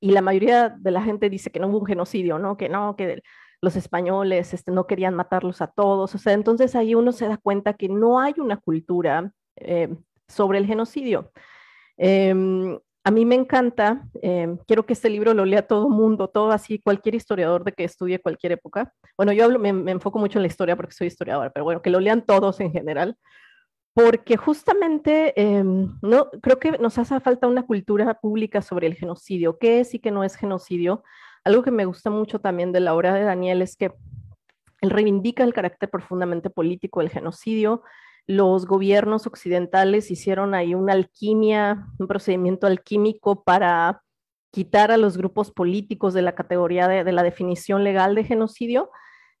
Speaker 3: y la mayoría de la gente dice que no hubo un genocidio, ¿no? Que no, que los españoles este, no querían matarlos a todos. O sea, entonces ahí uno se da cuenta que no hay una cultura eh, sobre el genocidio. Em, a mí me encanta, em, quiero que este libro lo lea todo el mundo, todo así, cualquier historiador de que estudie cualquier época. Bueno, yo me, enfoco mucho en la historia porque soy historiadora, pero bueno, que lo lean todos en general porque justamente em, no creo que nos hace falta una cultura pública sobre el genocidio, qué es y qué no es genocidio, algo que me gusta mucho también de la obra de Daniel es que él reivindica el carácter profundamente político del genocidio. Los gobiernos occidentales hicieron ahí una alquimia, un procedimiento alquímico para quitar a los grupos políticos de la categoría de, la definición legal de genocidio.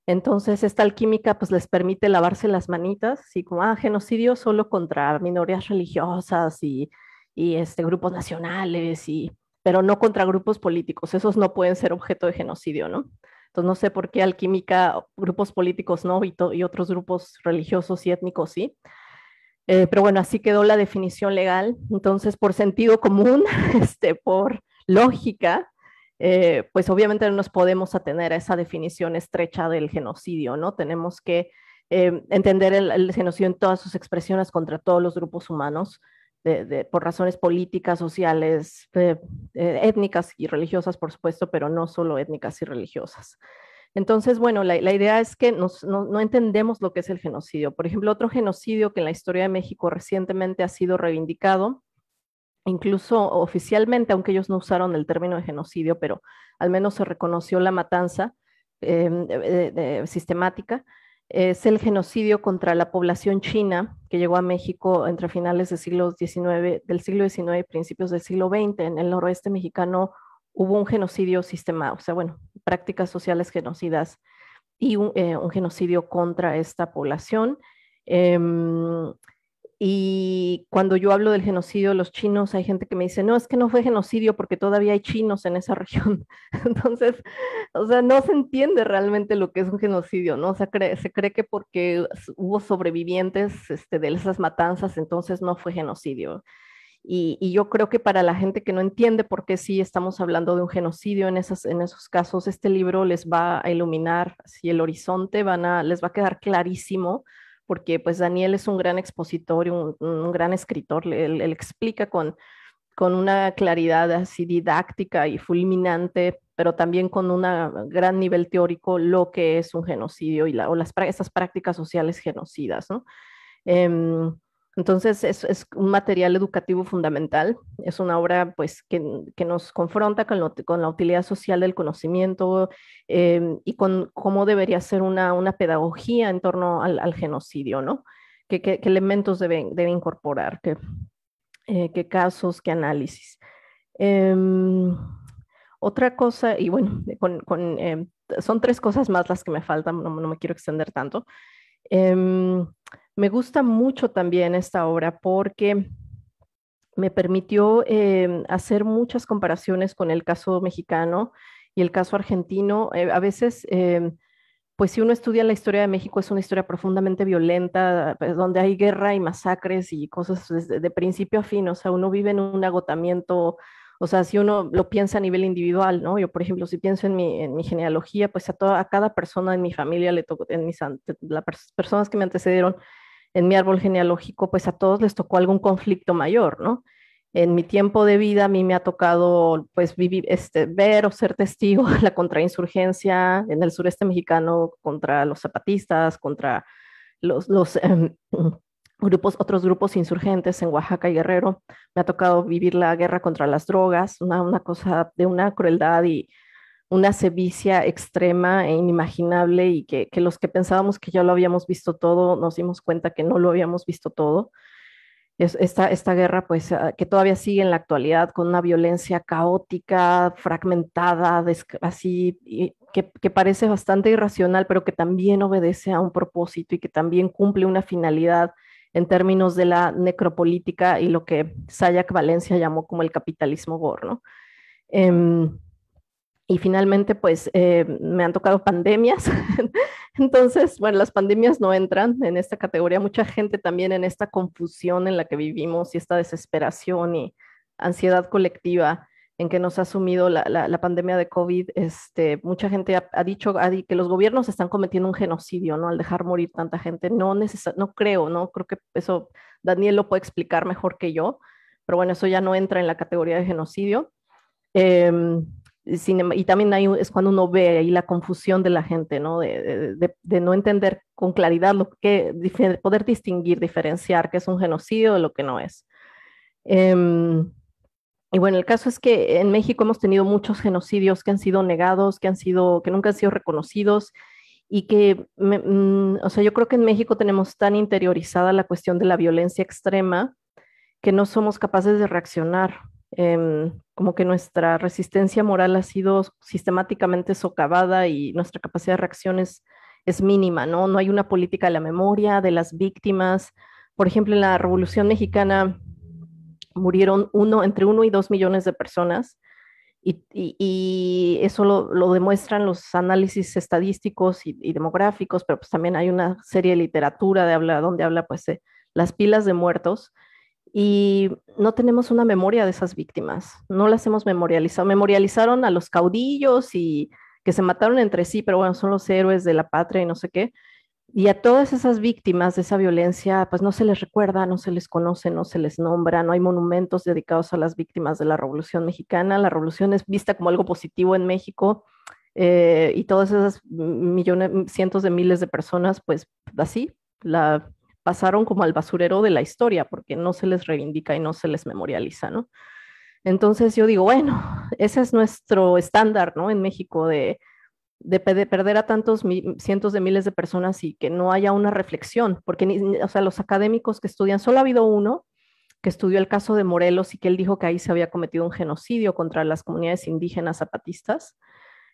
Speaker 3: Entonces, esta alquímica pues les permite lavarse las manitas, así como, ah, genocidio solo contra minorías religiosas y, y este, grupos nacionales y pero no contra grupos políticos. Esos no pueden ser objeto de genocidio, ¿no? Entonces no sé por qué alquímica, grupos políticos no y, otros grupos religiosos y étnicos sí. Eh, pero bueno, así quedó la definición legal. Entonces, por sentido común, este, por lógica, eh, pues obviamente no nos podemos atener a esa definición estrecha del genocidio, ¿no? Tenemos que eh, entender el genocidio en todas sus expresiones contra todos los grupos humanos, por razones políticas, sociales, eh, eh, étnicas y religiosas, por supuesto, pero no solo étnicas y religiosas. Entonces, bueno, la, idea es que no, entendemos lo que es el genocidio. Por ejemplo, otro genocidio que en la historia de México recientemente ha sido reivindicado, incluso oficialmente, aunque ellos no usaron el término de genocidio, pero al menos se reconoció la matanza em, sistemática es el genocidio contra la población china que llegó a México entre finales del siglo XIX, del siglo y principios del siglo XX. En el noroeste mexicano hubo un genocidio sistemado, o sea, bueno, prácticas sociales genocidas y un, eh, genocidio contra esta población. Em, y cuando yo hablo del genocidio de los chinos, hay gente que me dice, no, es que no fue genocidio porque todavía hay chinos en esa región. Entonces, o sea, no se entiende realmente lo que es un genocidio, ¿no? O sea, se cree que porque hubo sobrevivientes este, de esas matanzas, entonces no fue genocidio. Y, yo creo que para la gente que no entiende por qué sí estamos hablando de un genocidio en, esas, en esos casos, este libro les va a iluminar si el horizonte, van les va a quedar clarísimo porque pues Daniel es un gran expositor un, gran escritor, él, explica con, una claridad así didáctica y fulminante, pero también con un gran nivel teórico lo que es un genocidio y las, prácticas sociales genocidas, ¿no? Em, entonces es, un material educativo fundamental, es una obra pues que, nos confronta con, la utilidad social del conocimiento em, y con cómo debería ser una, pedagogía en torno al, genocidio, ¿no? ¿Qué, elementos debe, incorporar? Eh, ¿Qué, casos? ¿Qué análisis? Em, otra cosa, y bueno, em, son tres cosas más las que me faltan, no me quiero extender tanto. Em, me gusta mucho también esta obra porque me permitió em, hacer muchas comparaciones con el caso mexicano y el caso argentino. Eh, a veces, em, pues si uno estudia la historia de México, es una historia profundamente violenta, eh, donde hay guerra y masacres y cosas desde, de, principio a fin. O sea, uno vive en un agotamiento o sea, si uno lo piensa a nivel individual, ¿no? Yo, por ejemplo, si pienso en mi, en mi genealogía, pues a, toda, a cada persona en mi familia, le tocó, en mis, las personas que me antecedieron en mi árbol genealógico, pues a todos les tocó algún conflicto mayor, ¿no? En mi tiempo de vida a mí me ha tocado pues vivir, este, ver o ser testigo de la contrainsurgencia en el sureste mexicano contra los zapatistas, contra los, los em, otros grupos insurgentes en Oaxaca y Guerrero. Me ha tocado vivir la guerra contra las drogas, una, cosa de una crueldad y una sevicia extrema e inimaginable y que, los que pensábamos que ya lo habíamos visto todo, nos dimos cuenta que no lo habíamos visto todo. esta, guerra, pues, ah, que todavía sigue en la actualidad con una violencia caótica, fragmentada, así, que, que parece bastante irracional, pero que también obedece a un propósito y que también cumple una finalidad en términos de la necropolítica y lo que Sayak Valencia llamó como el capitalismo gorno. Em, y finalmente, pues eh, me han tocado pandemias. Entonces, bueno, las pandemias no entran en esta categoría. Mucha gente también en esta confusión en la que vivimos y esta desesperación y ansiedad colectiva en que nos ha asumido la, pandemia de COVID, este, mucha gente ha, dicho que los gobiernos están cometiendo un genocidio, ¿no? Al dejar morir tanta gente. No, no creo, ¿no? Creo que eso Daniel lo puede explicar mejor que yo, pero bueno, eso ya no entra en la categoría de genocidio. Em, em, y también hay es cuando uno ve ahí la confusión de la gente, ¿no? De, no entender con claridad lo que, poder distinguir, diferenciar qué es un genocidio y lo que no es. Em, y bueno, el caso es que en México hemos tenido muchos genocidios que han sido negados, que han sido, que nunca han sido reconocidos y que, mm, o sea, yo creo que en México tenemos tan interiorizada la cuestión de la violencia extrema que no somos capaces de reaccionar. Em, como que nuestra resistencia moral ha sido sistemáticamente socavada y nuestra capacidad de reacción es, es mínima, ¿no? No hay una política de la memoria, de las víctimas. Por ejemplo, en la Revolución Mexicana murieron uno, entre uno y dos millones de personas. Y, eso lo, lo, demuestran los análisis estadísticos y, demográficos, pero pues también hay una serie de literatura de habla, donde habla pues de las pilas de muertos. Y no tenemos una memoria de esas víctimas, no las hemos memorializado. Memorializaron a los caudillos y que se mataron entre sí, pero bueno, son los héroes de la patria y no sé qué, y a todas esas víctimas de esa violencia, pues no se les recuerda, no se les conoce, no se les nombra, no hay monumentos dedicados a las víctimas de la Revolución Mexicana. La revolución es vista como algo positivo en México eh, y todas esas millones, cientos de miles de personas, pues así, la pasaron como al basurero de la historia porque no se les reivindica y no se les memorializa, ¿no? Entonces yo digo, bueno, ese es nuestro estándar, ¿no? En México de de perder a tantos cientos de miles de personas y que no haya una reflexión, porque o sea, los académicos que estudian, solo ha habido uno que estudió el caso de Morelos y que él dijo que ahí se había cometido un genocidio contra las comunidades indígenas zapatistas,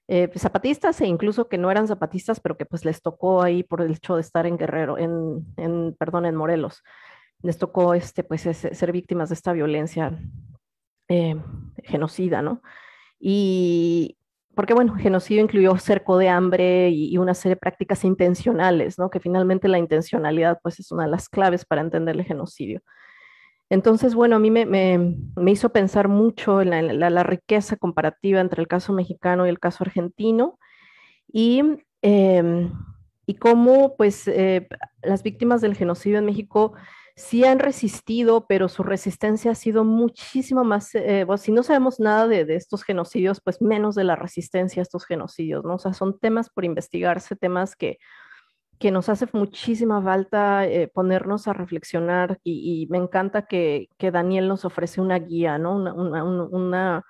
Speaker 3: eh, pues, zapatistas e incluso que no eran zapatistas, pero que pues les tocó ahí por el hecho de estar en Guerrero, en, en perdón, en Morelos, les tocó este, pues, ser víctimas de esta violencia eh, genocida, ¿no? Y, porque bueno, genocidio incluyó cerco de hambre y, una serie de prácticas intencionales, ¿no? Que finalmente la intencionalidad pues es una de las claves para entender el genocidio. Entonces, bueno, a mí me, hizo pensar mucho en la, riqueza comparativa entre el caso mexicano y el caso argentino y, em, y cómo pues eh, las víctimas del genocidio en México sí han resistido, pero su resistencia ha sido muchísimo más, eh, si no sabemos nada de, estos genocidios, pues menos de la resistencia a estos genocidios, ¿no? O sea, son temas por investigarse, temas que, que nos hace muchísima falta eh, ponernos a reflexionar y, me encanta que, Daniel nos ofrece una guía, ¿no? una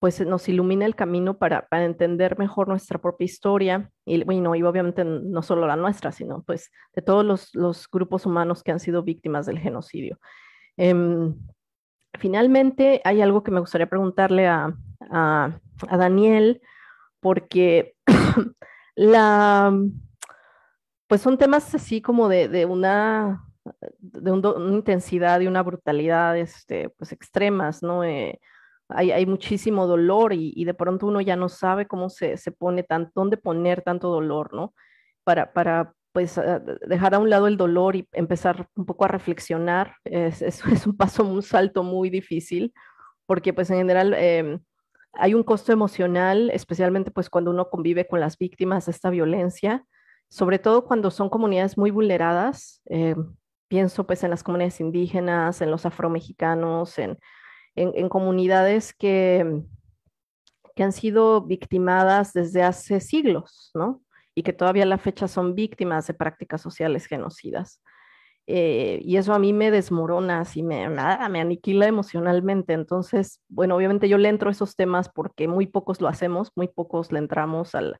Speaker 3: pues nos ilumina el camino para, entender mejor nuestra propia historia y, bueno, y obviamente no solo la nuestra, sino pues de todos los, grupos humanos que han sido víctimas del genocidio. Em, finalmente, hay algo que me gustaría preguntarle a, Daniel, porque la, pues son temas así como de, una de una intensidad y una brutalidad este, pues extremas, ¿no? Eh, hay, muchísimo dolor y, de pronto uno ya no sabe cómo se, pone, tanto dónde poner tanto dolor, ¿no? Para, para pues ah, dejar a un lado el dolor y empezar un poco a reflexionar, es, es, un paso, un salto muy difícil, porque pues en general em, hay un costo emocional, especialmente pues cuando uno convive con las víctimas de esta violencia, sobre todo cuando son comunidades muy vulneradas, em, pienso pues en las comunidades indígenas, en los afromexicanos, en en, comunidades que, que han sido victimadas desde hace siglos, ¿no? Y que todavía a la fecha son víctimas de prácticas sociales genocidas. Eh, y eso a mí me desmorona, así me, me aniquila emocionalmente. Entonces, bueno, obviamente yo le entro a esos temas porque muy pocos lo hacemos, muy pocos le entramos al,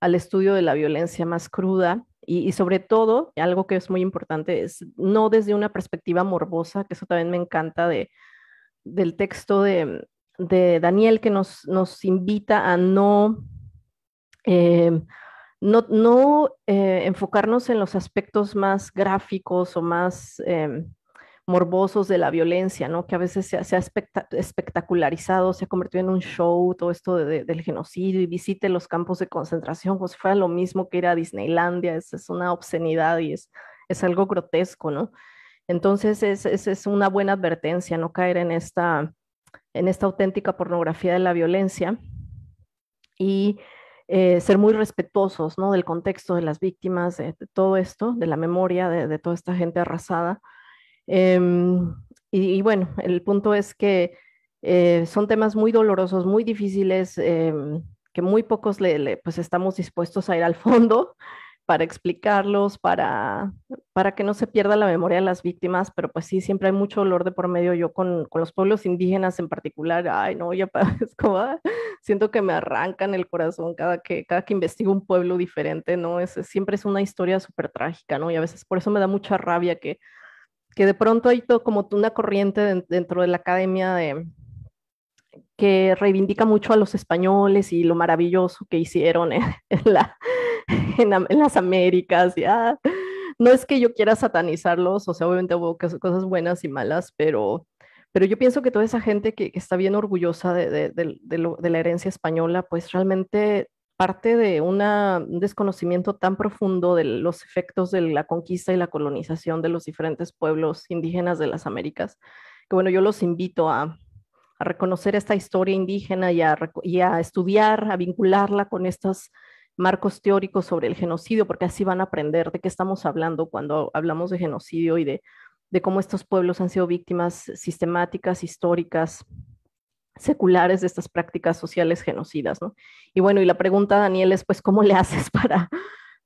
Speaker 3: al estudio de la violencia más cruda y, y, sobre todo, algo que es muy importante, es no desde una perspectiva morbosa, que eso también me encanta de, del texto de, Daniel que nos, invita a no, eh, no, eh, enfocarnos en los aspectos más gráficos o más eh, morbosos de la violencia, ¿no? que a veces se, ha espectacularizado, se ha convertido en un show, todo esto del genocidio y visite los campos de concentración, pues fue lo mismo que ir a Disneylandia, es, es una obscenidad y es, es algo grotesco, ¿no? Entonces, es, es, una buena advertencia no caer en esta, en esta auténtica pornografía de la violencia y eh, ser muy respetuosos ¿no? del contexto de las víctimas, de, todo esto, de la memoria de, toda esta gente arrasada. Em, y, bueno, el punto es que eh, son temas muy dolorosos, muy difíciles, em, que muy pocos pues estamos dispuestos a ir al fondo para explicarlos, para, para que no se pierda la memoria de las víctimas, pero pues sí, siempre hay mucho dolor de por medio. Yo con, con los pueblos indígenas en particular, ay, no, ya es como, ah, siento que me arrancan el corazón cada que, cada que investigo un pueblo diferente, ¿no? Es, siempre es una historia súper trágica, ¿no? Y a veces por eso me da mucha rabia que, que de pronto hay todo, como una corriente dentro de la academia de, que reivindica mucho a los españoles y lo maravilloso que hicieron en la en, las Américas, ya. No es que yo quiera satanizarlos, o sea, obviamente hubo cosas buenas y malas, pero, pero yo pienso que toda esa gente que, está bien orgullosa de, de, la herencia española, pues realmente parte de un desconocimiento tan profundo de los efectos de la conquista y la colonización de los diferentes pueblos indígenas de las Américas, que bueno, yo los invito a, reconocer esta historia indígena y a, y a, estudiar, a vincularla con estas marcos teóricos sobre el genocidio, porque así van a aprender de qué estamos hablando cuando hablamos de genocidio y de, de cómo estos pueblos han sido víctimas sistemáticas, históricas, seculares de estas prácticas sociales genocidas, ¿no? Y bueno, y la pregunta, Daniel, es pues, ¿cómo le haces para,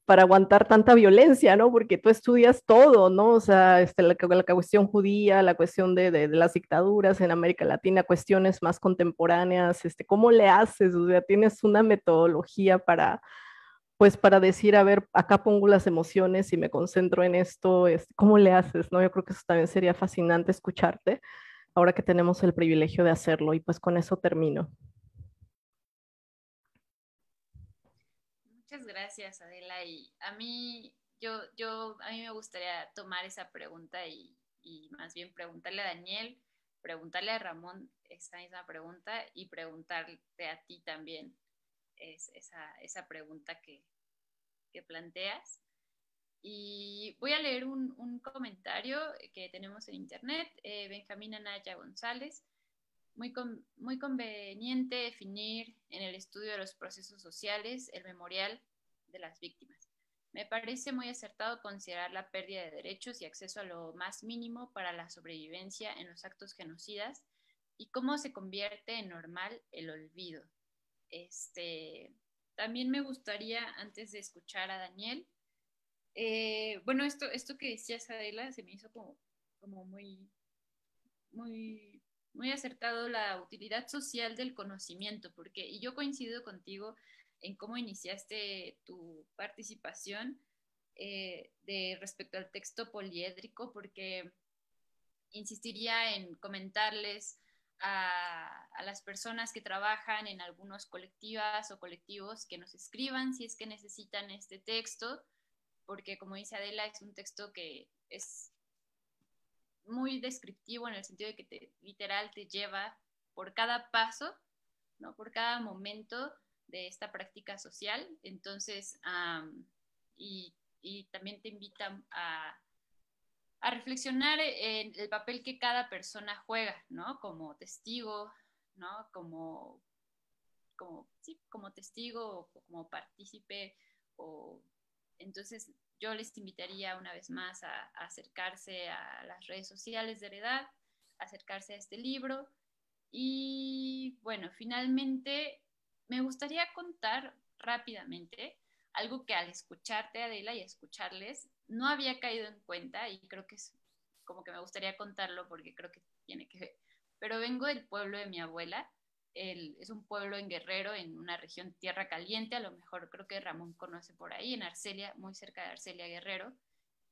Speaker 3: para aguantar tanta violencia, ¿no? Porque tú estudias todo, ¿no? O sea, este, la, cuestión judía, la cuestión de, las dictaduras en América Latina, cuestiones más contemporáneas, este, ¿cómo le haces? O sea, tienes una metodología para, pues, para decir, a ver, acá pongo las emociones y me concentro en esto, este, ¿cómo le haces? ¿No? Yo creo que eso también sería fascinante escucharte, ahora que tenemos el privilegio de hacerlo, y pues con eso termino.
Speaker 2: gracias, Adela. Y a mí, yo, yo, a mí me gustaría tomar esa pregunta y, más bien preguntarle a Daniel, preguntarle a Ramón esa misma pregunta y preguntarte a ti también esa, pregunta que, planteas. Y voy a leer un, un, comentario que tenemos en internet, eh, Benjamín Anaya González. Muy, muy conveniente definir en el estudio de los procesos sociales el memorial las víctimas. Me parece muy acertado considerar la pérdida de derechos y acceso a lo más mínimo para la sobrevivencia en los actos genocidas y cómo se convierte en normal el olvido. Este, también me gustaría, antes de escuchar a Daniel, eh, bueno, esto, esto que decías, Adela, se me hizo como, como muy, muy, muy acertado la utilidad social del conocimiento, porque, y yo coincido contigo, en cómo iniciaste tu participación eh, de respecto al texto poliédrico, porque insistiría en comentarles a, las personas que trabajan en algunos colectivas o colectivos que nos escriban si es que necesitan este texto, porque como dice Adela, es un texto que es muy descriptivo en el sentido de que literal te lleva por cada paso, ¿no? por cada momento de esta práctica social. Entonces, y, también te invita a, reflexionar en el papel que cada persona juega, ¿no? Como testigo, ¿no? Como, como, sí, como testigo o como partícipe. entonces, yo les invitaría una vez más a, a acercarse a las redes sociales de Heredad, acercarse a este libro. Y bueno, finalmente me gustaría contar rápidamente algo que al escucharte, Adela, y escucharles, no había caído en cuenta y creo que es como que me gustaría contarlo porque creo que tiene que ver. Pero vengo del pueblo de mi abuela. es un pueblo en Guerrero, en una región tierra caliente, a lo mejor creo que Ramón conoce por ahí, en Arcelia, muy cerca de Arcelia Guerrero.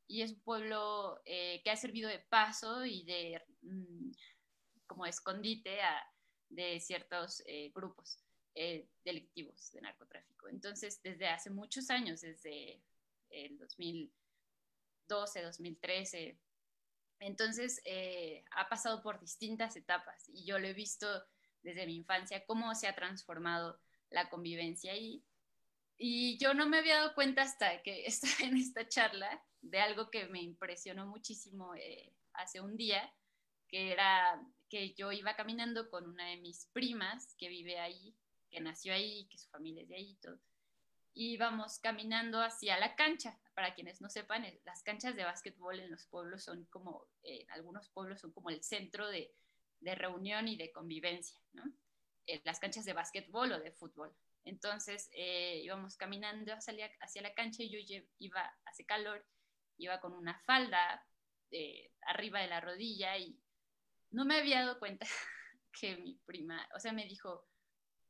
Speaker 2: Y es un pueblo eh, que ha servido de paso y de mm, como escondite a, de ciertos eh, grupos. Eh, delictivos de narcotráfico. Entonces, desde hace muchos años, desde el 2012, 2013, entonces eh, ha pasado por distintas etapas y yo lo he visto desde mi infancia, cómo se ha transformado la convivencia ahí. Y yo no me había dado cuenta hasta que estaba en esta charla de algo que me impresionó muchísimo eh, hace un día, que era que yo iba caminando con una de mis primas que vive ahí nació ahí, que su familia es de ahí y todo. Y vamos caminando hacia la cancha. Para quienes no sepan, eh, las canchas de básquetbol en los pueblos son como, en eh, algunos pueblos son como el centro de, de reunión y de convivencia, ¿no? Eh, las canchas de básquetbol o de fútbol. Entonces íbamos caminando hacia, hacia, la cancha y yo iba, hace calor, iba con una falda arriba de la rodilla y no me había dado cuenta que mi prima, o sea, me dijo,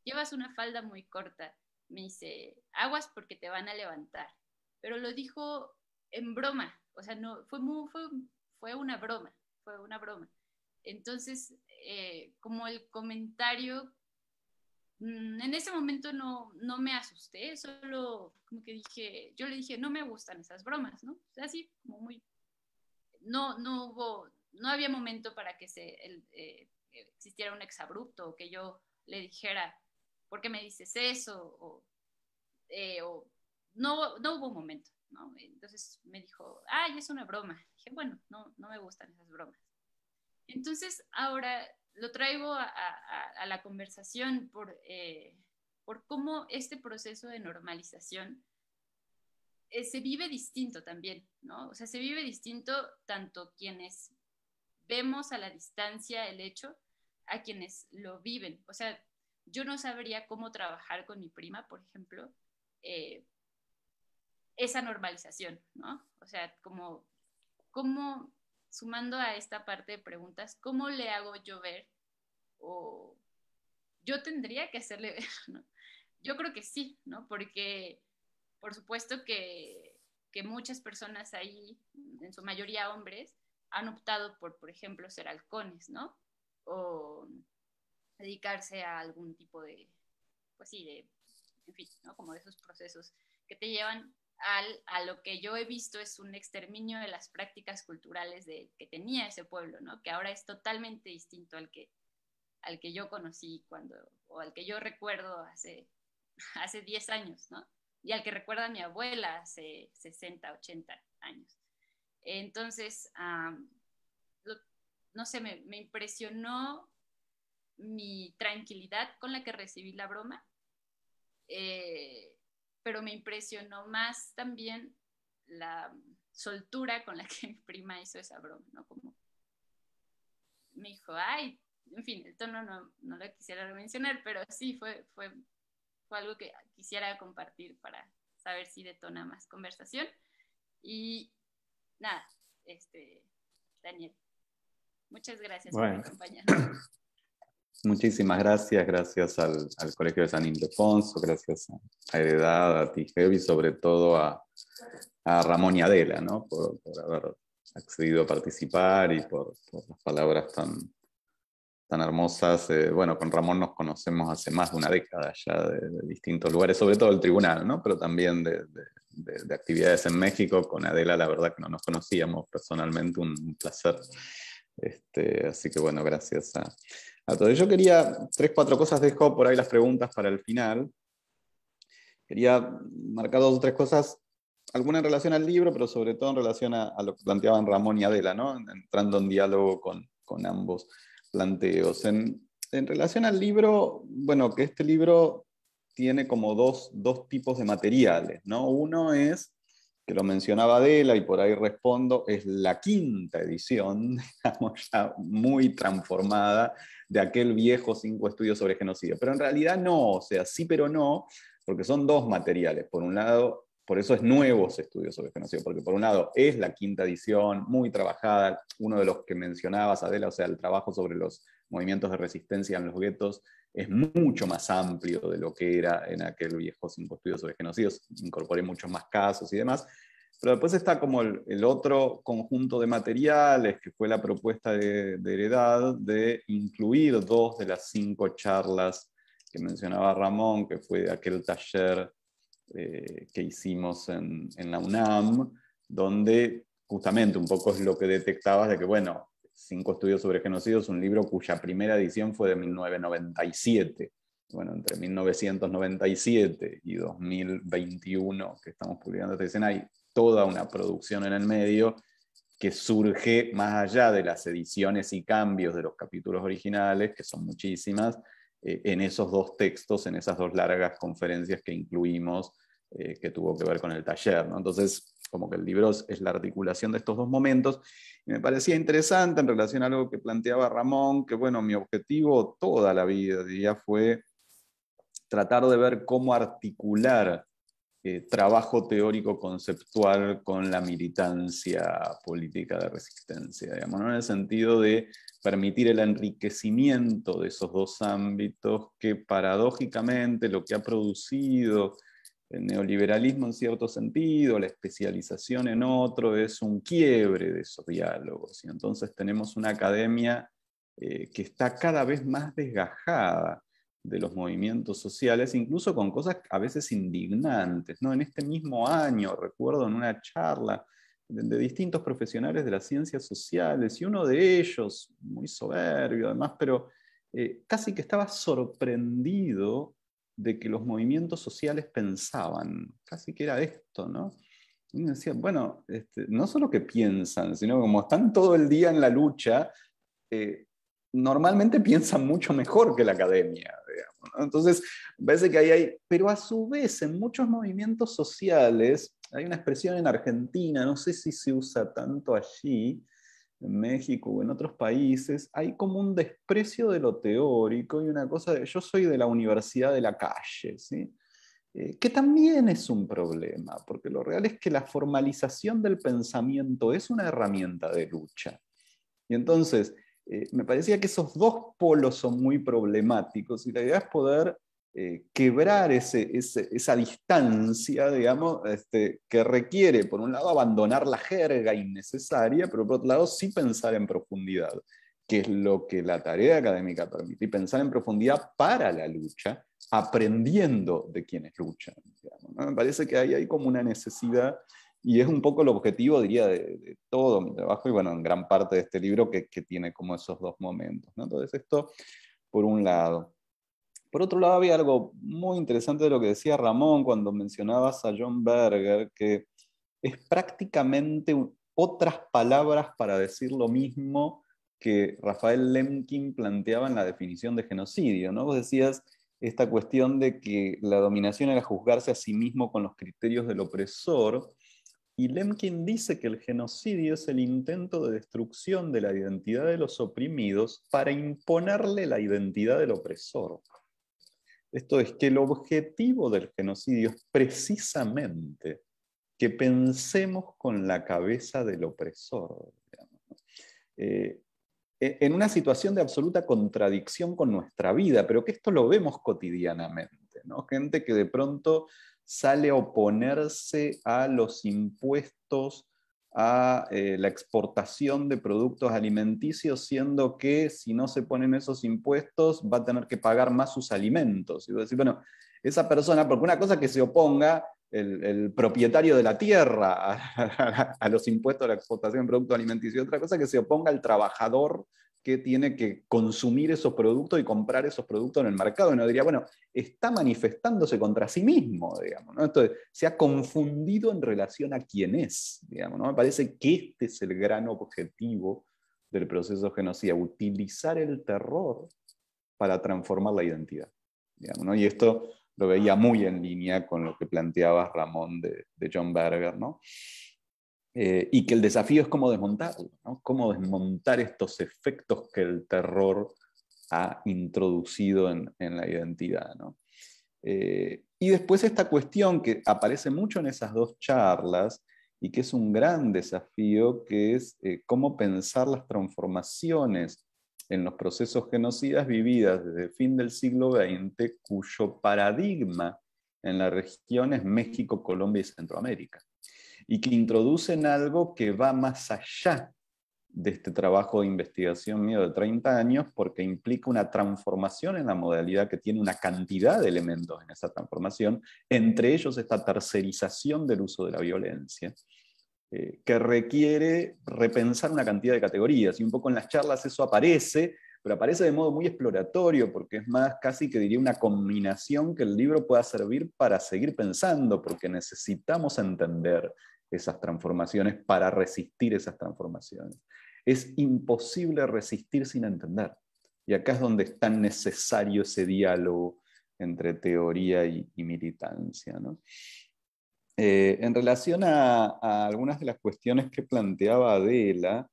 Speaker 2: llevas una falda muy corta. Me dice, aguas porque te van a levantar. Pero lo dijo en broma, o sea, no, fue, fue, una broma, fue una broma. Entonces, eh, como el comentario, mm, en ese momento no, no me asusté, solo como que dije, yo le dije, no me gustan esas bromas, ¿no? Así, como muy... No, no hubo, no había momento para que se, eh, existiera un exabrupto o que yo le dijera, ¿por qué me dices eso? Eh, o, no, no hubo un momento, ¿no? Entonces me dijo, ay, es una broma. dije, bueno, no, no me gustan esas bromas. Entonces ahora lo traigo a, la conversación por, eh, por cómo este proceso de normalización eh, se vive distinto también, ¿no? O sea, se vive distinto tanto quienes vemos a la distancia el hecho a quienes lo viven. O sea, yo no sabría cómo trabajar con mi prima, por ejemplo, eh, esa normalización, ¿no? O sea, como, sumando a esta parte de preguntas, cómo le hago yo ver o yo tendría que hacerle ver, ¿no? Yo creo que sí, ¿no? Porque, por supuesto que, que muchas personas ahí, en su mayoría hombres, han optado por, por ejemplo, ser halcones, ¿no? O dedicarse a algún tipo de, pues sí, de, en fin, ¿no? Como de esos procesos que te llevan al, a lo que yo he visto es un exterminio de las prácticas culturales de, que tenía ese pueblo, ¿no? Que ahora es totalmente distinto al que, al que yo conocí cuando, o al que yo recuerdo hace, hace 10 años, ¿no? Y al que recuerda mi abuela hace 60, 80 años. Entonces, no sé, me, me impresionó mi tranquilidad con la que recibí la broma, eh, pero me impresionó más también la soltura con la que mi prima hizo esa broma, ¿no? Como me dijo, ay, en fin, el tono no, no lo quisiera mencionar, pero sí fue, fue, fue algo que quisiera compartir para saber si detona más conversación. Y nada, este, Daniel, muchas gracias por acompañarnos.
Speaker 4: Muchísimas gracias, gracias al, Colegio de San Ildefonso, gracias a Heredad, a Tijevi, sobre todo a, Ramón y Adela, ¿no? Por, haber accedido a participar y por, las palabras tan, tan hermosas. Eh, bueno, con Ramón nos conocemos hace más de una década ya de, distintos lugares, sobre todo el tribunal, ¿no? Pero también de, actividades en México. Con Adela, la verdad que no nos conocíamos personalmente, un, placer. Este, así que bueno, gracias a, a todo. Yo quería tres, cuatro cosas, dejo por ahí las preguntas para el final. Quería marcar dos o tres cosas, alguna en relación al libro, pero sobre todo en relación a, lo que planteaban Ramón y Adela, entrando en diálogo con, ambos planteos. En, en, relación al libro, bueno, que este libro tiene como dos, dos tipos de materiales, ¿no? Uno es que lo mencionaba Adela y por ahí respondo, es la quinta edición, digamos, ya muy transformada de aquel viejo cinco estudios sobre genocidio. Pero en realidad no, o sea, sí pero no, porque son dos materiales. Por un lado, por eso es nuevos estudios sobre genocidio, porque por un lado es la quinta edición, muy trabajada, uno de los que mencionabas, Adela, o sea, el trabajo sobre los movimientos de resistencia en los guetos es mucho más amplio de lo que era en aquel viejo cinco estudios sobre genocidios, incorporé muchos más casos y demás, pero después está como el, otro conjunto de materiales, que fue la propuesta de, heredad de incluir dos de las cinco charlas que mencionaba Ramón, que fue aquel taller eh, que hicimos en, en la UNAM, donde justamente un poco es lo que detectabas de que, bueno, Cinco estudios sobre genocidios, un libro cuya primera edición fue de 1997. Bueno, entre 1997 y 2021 que estamos publicando esta escena, hay toda una producción en el medio que surge más allá de las ediciones y cambios de los capítulos originales, que son muchísimas, eh, en esos dos textos, en esas dos largas conferencias que incluimos, eh, que tuvo que ver con el taller. Entonces, como que el libro es la articulación de estos dos momentos, me parecía interesante en relación a algo que planteaba Ramón, que bueno, mi objetivo toda la vida, diría, fue tratar de ver cómo articular eh, trabajo teórico conceptual con la militancia política de resistencia, digamos, en el sentido de permitir el enriquecimiento de esos dos ámbitos que paradójicamente lo que ha producido el neoliberalismo en cierto sentido, la especialización en otro, es un quiebre de esos diálogos. Y entonces tenemos una academia eh, que está cada vez más desgajada de los movimientos sociales, incluso con cosas a veces indignantes. ¿no? En este mismo año, recuerdo en una charla de, distintos profesionales de las ciencias sociales, y uno de ellos, muy soberbio además, pero eh, casi que estaba sorprendido de que los movimientos sociales pensaban. Casi que era esto, ¿no? Y decía, bueno, este, no solo que piensan, sino como están todo el día en la lucha, eh, normalmente piensan mucho mejor que la academia. Entonces, parece que ahí hay, pero a su vez, en muchos movimientos sociales, hay una expresión en Argentina, no sé si se usa tanto allí, en México o en otros países, hay como un desprecio de lo teórico y una cosa de yo soy de la universidad de la calle, ¿sí? Eh, que también es un problema, porque lo real es que la formalización del pensamiento es una herramienta de lucha. Y entonces, eh, me parecía que esos dos polos son muy problemáticos y la idea es poder eh, quebrar esa distancia, digamos, este, que requiere, por un lado, abandonar la jerga innecesaria, pero por otro lado, sí pensar en profundidad, que es lo que la tarea académica permite, y pensar en profundidad para la lucha, aprendiendo de quienes luchan. Me parece que ahí hay como una necesidad, y es un poco el objetivo, diría, de, todo mi trabajo, y bueno, en gran parte de este libro que, tiene como esos dos momentos. Entonces, esto por un lado. Por otro lado, había algo muy interesante de lo que decía Ramón cuando mencionabas a John Berger, que es prácticamente otras palabras para decir lo mismo que Rafael Lemkin planteaba en la definición de genocidio. ¿no? Vos decías esta cuestión de que la dominación era juzgarse a sí mismo con los criterios del opresor, y Lemkin dice que el genocidio es el intento de destrucción de la identidad de los oprimidos para imponerle la identidad del opresor. Esto es que el objetivo del genocidio es precisamente que pensemos con la cabeza del opresor. Eh, e, en una situación de absoluta contradicción con nuestra vida, pero que esto lo vemos cotidianamente. Gente que de pronto sale a oponerse a los impuestos a eh, la exportación de productos alimenticios, siendo que si no se ponen esos impuestos va a tener que pagar más sus alimentos. Y decir, bueno, esa persona, porque una cosa es que se oponga el, propietario de la tierra a, los impuestos de la exportación de productos alimenticios, otra cosa es que se oponga el trabajador que tiene que consumir esos productos y comprar esos productos en el mercado. Uno diría, bueno, está manifestándose contra sí mismo, digamos, ¿no? Entonces, se ha confundido en relación a quién es, digamos, ¿no? Me parece que este es el gran objetivo del proceso genocida, utilizar el terror para transformar la identidad, digamos, ¿no? Y esto lo veía muy en línea con lo que planteaba Ramón de, de John Berger, ¿no? Eh, y que el desafío es cómo desmontarlo, cómo desmontar estos efectos que el terror ha introducido en, la identidad. Eh, y después esta cuestión que aparece mucho en esas dos charlas y que es un gran desafío, que es eh, cómo pensar las transformaciones en los procesos genocidas vividas desde el fin del siglo XX, cuyo paradigma en la región es México, Colombia y Centroamérica y que introducen algo que va más allá de este trabajo de investigación mío de 30 años, porque implica una transformación en la modalidad que tiene una cantidad de elementos en esa transformación, entre ellos esta tercerización del uso de la violencia, eh, que requiere repensar una cantidad de categorías, y un poco en las charlas eso aparece, pero aparece de modo muy exploratorio, porque es más casi que diría una combinación que el libro pueda servir para seguir pensando, porque necesitamos entender esas transformaciones, para resistir esas transformaciones. Es imposible resistir sin entender. Y acá es donde es tan necesario ese diálogo entre teoría y, militancia. Eh, en relación a, algunas de las cuestiones que planteaba Adela,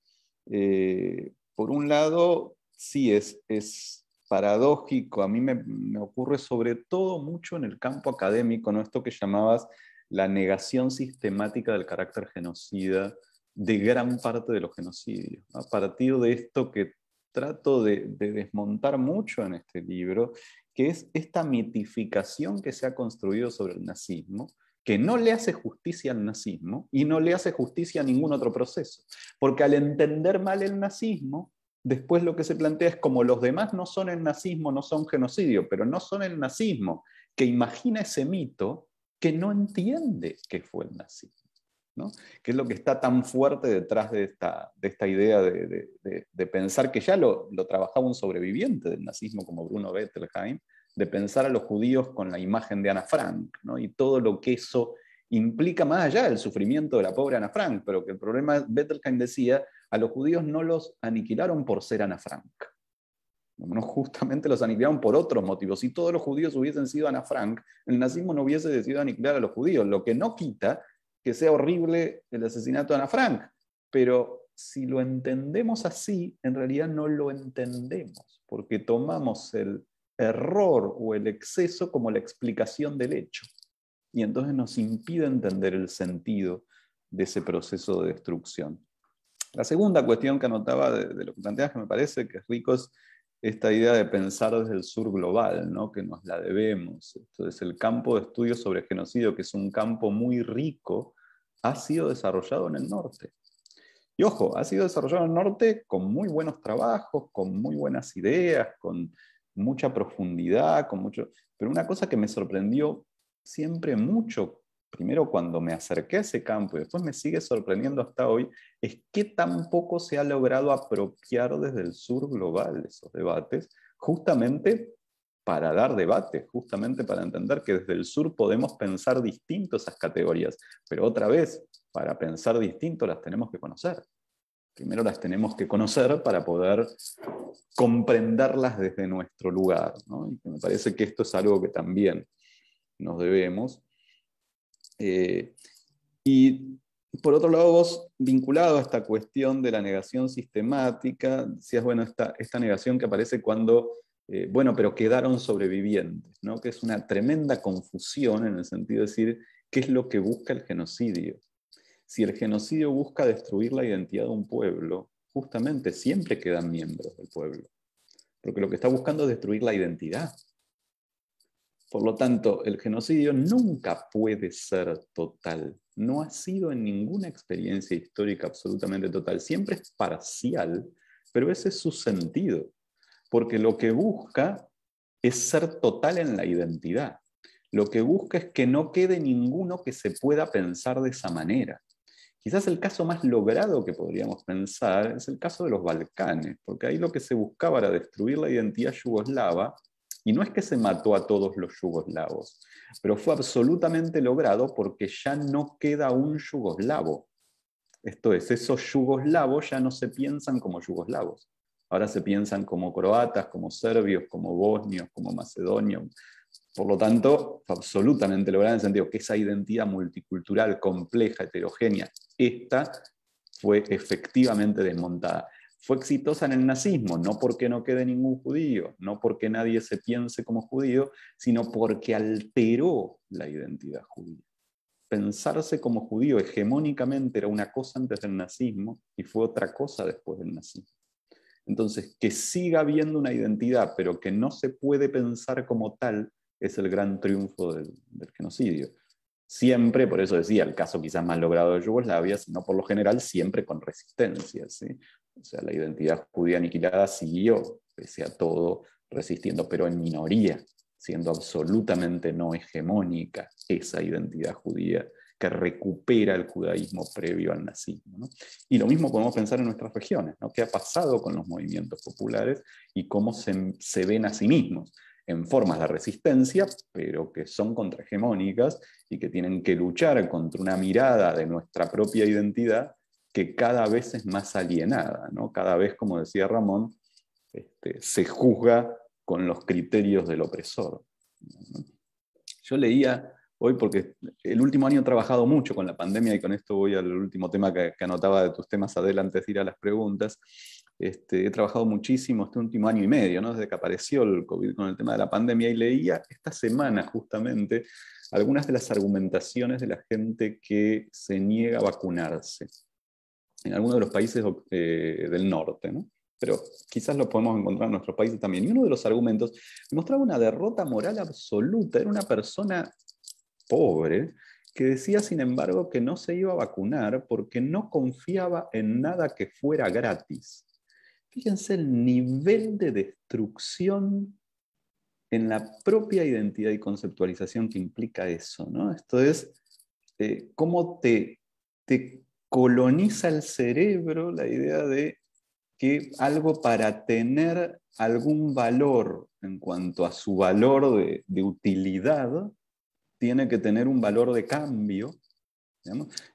Speaker 4: eh, por un lado, sí es, es paradójico, a mí me, me, ocurre sobre todo mucho en el campo académico, ¿no? esto que llamabas la negación sistemática del carácter genocida de gran parte de los genocidios. A partir de esto que trato de, desmontar mucho en este libro, que es esta mitificación que se ha construido sobre el nazismo, que no le hace justicia al nazismo y no le hace justicia a ningún otro proceso. Porque al entender mal el nazismo, después lo que se plantea es como los demás no son el nazismo, no son genocidio, pero no son el nazismo, que imagina ese mito, que no entiende qué fue el nazismo. ¿no? que es lo que está tan fuerte detrás de esta, de esta idea de, pensar que ya lo, trabajaba un sobreviviente del nazismo como Bruno Bettelheim, de pensar a los judíos con la imagen de Ana Frank y todo lo que eso implica más allá del sufrimiento de la pobre Ana Frank, pero que el problema, Bettelheim decía, a los judíos no los aniquilaron por ser Ana Frank, no justamente los aniquilaron por otros motivos. Si todos los judíos hubiesen sido Ana Frank, el nazismo no hubiese decidido aniquilar a los judíos, lo que no quita que sea horrible el asesinato de Ana Frank. Pero si lo entendemos así, en realidad no lo entendemos, porque tomamos el error o el exceso como la explicación del hecho. Y entonces nos impide entender el sentido de ese proceso de destrucción. La segunda cuestión que anotaba de, lo que planteas, que me parece que es rico, es esta idea de pensar desde el sur global, ¿no? que nos la debemos. Entonces, el campo de estudio sobre genocidio, que es un campo muy rico, ha sido desarrollado en el norte. Y ojo, ha sido desarrollado en el norte con muy buenos trabajos, con muy buenas ideas, con mucha profundidad, con mucho... Pero una cosa que me sorprendió siempre mucho primero cuando me acerqué a ese campo y después me sigue sorprendiendo hasta hoy, es que tampoco se ha logrado apropiar desde el sur global esos debates, justamente para dar debate, justamente para entender que desde el sur podemos pensar distinto esas categorías, pero otra vez, para pensar distinto las tenemos que conocer. Primero las tenemos que conocer para poder comprenderlas desde nuestro lugar. Y me parece que esto es algo que también nos debemos eh, y por otro lado, vos vinculado a esta cuestión de la negación sistemática, decías, bueno, esta, esta negación que aparece cuando, eh, bueno, pero quedaron sobrevivientes, ¿no? que es una tremenda confusión en el sentido de decir, ¿qué es lo que busca el genocidio? Si el genocidio busca destruir la identidad de un pueblo, justamente siempre quedan miembros del pueblo, porque lo que está buscando es destruir la identidad por lo tanto, el genocidio nunca puede ser total. No ha sido en ninguna experiencia histórica absolutamente total. Siempre es parcial, pero ese es su sentido. Porque lo que busca es ser total en la identidad. Lo que busca es que no quede ninguno que se pueda pensar de esa manera. Quizás el caso más logrado que podríamos pensar es el caso de los Balcanes, porque ahí lo que se buscaba era destruir la identidad yugoslava y no es que se mató a todos los yugoslavos, pero fue absolutamente logrado porque ya no queda un yugoslavo. Esto es, esos yugoslavos ya no se piensan como yugoslavos. Ahora se piensan como croatas, como serbios, como bosnios, como macedonios. Por lo tanto, fue absolutamente logrado en el sentido que esa identidad multicultural, compleja, heterogénea, esta fue efectivamente desmontada fue exitosa en el nazismo, no porque no quede ningún judío, no porque nadie se piense como judío, sino porque alteró la identidad judía. Pensarse como judío hegemónicamente era una cosa antes del nazismo y fue otra cosa después del nazismo. Entonces, que siga habiendo una identidad, pero que no se puede pensar como tal, es el gran triunfo del, genocidio siempre, por eso decía, el caso quizás más logrado de Yugoslavia, sino por lo general siempre con resistencia. ¿sí? O sea, la identidad judía aniquilada siguió, pese a todo, resistiendo, pero en minoría, siendo absolutamente no hegemónica esa identidad judía que recupera el judaísmo previo al nazismo. Y lo mismo podemos pensar en nuestras regiones, ¿no? qué ha pasado con los movimientos populares y cómo se, se ven a sí mismos en formas de resistencia, pero que son contrahegemónicas y que tienen que luchar contra una mirada de nuestra propia identidad que cada vez es más alienada, Cada vez, como decía Ramón, este, se juzga con los criterios del opresor. Yo leía hoy, porque el último año he trabajado mucho con la pandemia y con esto voy al último tema que, anotaba de tus temas, adelante, antes de ir a las preguntas. Este, he trabajado muchísimo este último año y medio, desde que apareció el COVID con el tema de la pandemia, y leía esta semana justamente algunas de las argumentaciones de la gente que se niega a vacunarse en algunos de los países eh, del norte, ¿no? pero quizás lo podemos encontrar en nuestros países también. Y uno de los argumentos mostraba una derrota moral absoluta. Era una persona pobre que decía, sin embargo, que no se iba a vacunar porque no confiaba en nada que fuera gratis. Fíjense el nivel de destrucción en la propia identidad y conceptualización que implica eso, ¿no? Esto es eh, cómo te, te coloniza el cerebro la idea de que algo para tener algún valor en cuanto a su valor de, utilidad, tiene que tener un valor de cambio. y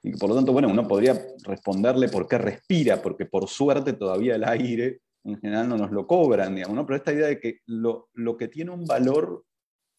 Speaker 4: y por lo tanto, bueno, uno podría responderle por qué respira, porque por suerte todavía el aire en general no nos lo cobran, digamos, pero esta idea de que lo, lo que tiene un valor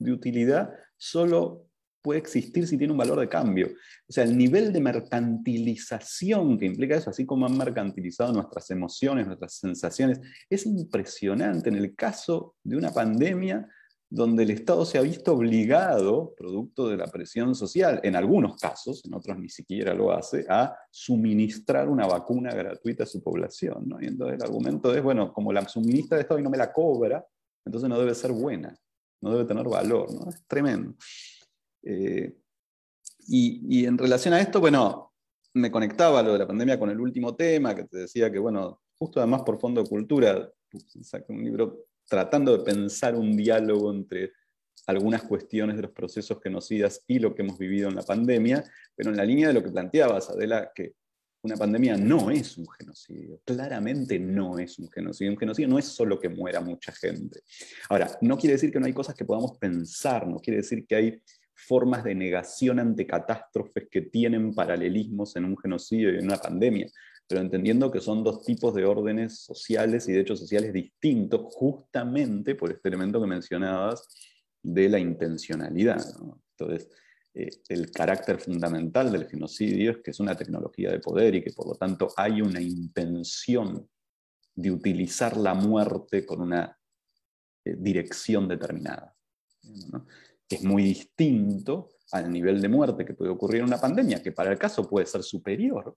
Speaker 4: de utilidad solo puede existir si tiene un valor de cambio. O sea, el nivel de mercantilización que implica eso, así como han mercantilizado nuestras emociones, nuestras sensaciones, es impresionante en el caso de una pandemia donde el Estado se ha visto obligado, producto de la presión social, en algunos casos, en otros ni siquiera lo hace, a suministrar una vacuna gratuita a su población. ¿no? Y entonces el argumento es, bueno, como la suministra el Estado y no me la cobra, entonces no debe ser buena, no debe tener valor, ¿no? Es tremendo. Eh, y, en relación a esto, bueno, me conectaba lo de la pandemia con el último tema, que te decía que, bueno, justo además por Fondo de Cultura, saqué un libro tratando de pensar un diálogo entre algunas cuestiones de los procesos genocidas y lo que hemos vivido en la pandemia, pero en la línea de lo que planteabas, Adela, que una pandemia no es un genocidio, claramente no es un genocidio. Un genocidio no es solo que muera mucha gente. Ahora, no quiere decir que no hay cosas que podamos pensar, no quiere decir que hay formas de negación ante catástrofes que tienen paralelismos en un genocidio y en una pandemia, pero entendiendo que son dos tipos de órdenes sociales y de hechos sociales distintos justamente por este elemento que mencionabas de la intencionalidad. Entonces, eh, el carácter fundamental del genocidio es que es una tecnología de poder y que por lo tanto hay una intención de utilizar la muerte con una eh, dirección determinada. ¿no? es muy distinto al nivel de muerte que puede ocurrir en una pandemia, que para el caso puede ser superior,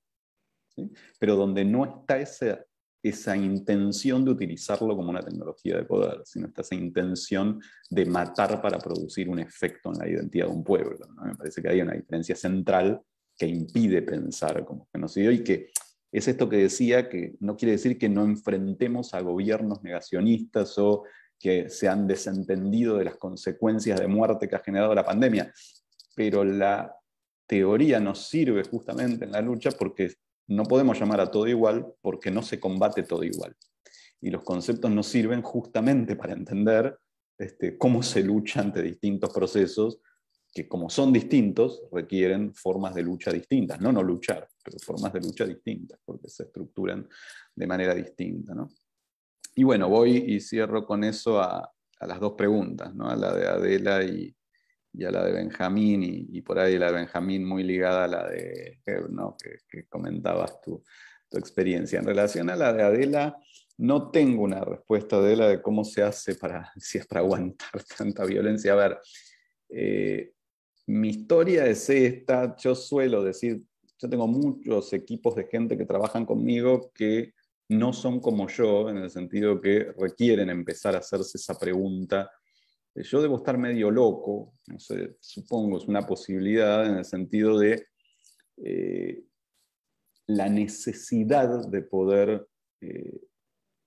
Speaker 4: pero donde no está esa, esa intención de utilizarlo como una tecnología de poder, sino está esa intención de matar para producir un efecto en la identidad de un pueblo. Me parece que hay una diferencia central que impide pensar como genocidio y que es esto que decía, que no quiere decir que no enfrentemos a gobiernos negacionistas o que se han desentendido de las consecuencias de muerte que ha generado la pandemia. Pero la teoría nos sirve justamente en la lucha porque no podemos llamar a todo igual porque no se combate todo igual. Y los conceptos nos sirven justamente para entender este, cómo se lucha ante distintos procesos que como son distintos, requieren formas de lucha distintas, no no luchar, pero formas de lucha distintas, porque se estructuran de manera distinta. ¿no? y bueno, voy y cierro con eso a, las dos preguntas, ¿no? a la de Adela y, a la de Benjamín, y, por ahí la de Benjamín muy ligada a la de ¿no? que, comentabas tu experiencia. En relación a la de Adela, no tengo una respuesta, Adela, de cómo se hace para, si es para aguantar tanta violencia. A ver, eh, mi historia es esta, yo suelo decir, yo tengo muchos equipos de gente que trabajan conmigo que no son como yo, en el sentido que requieren empezar a hacerse esa pregunta. Yo debo estar medio loco, supongo, es una posibilidad en el sentido de eh, la necesidad de poder eh,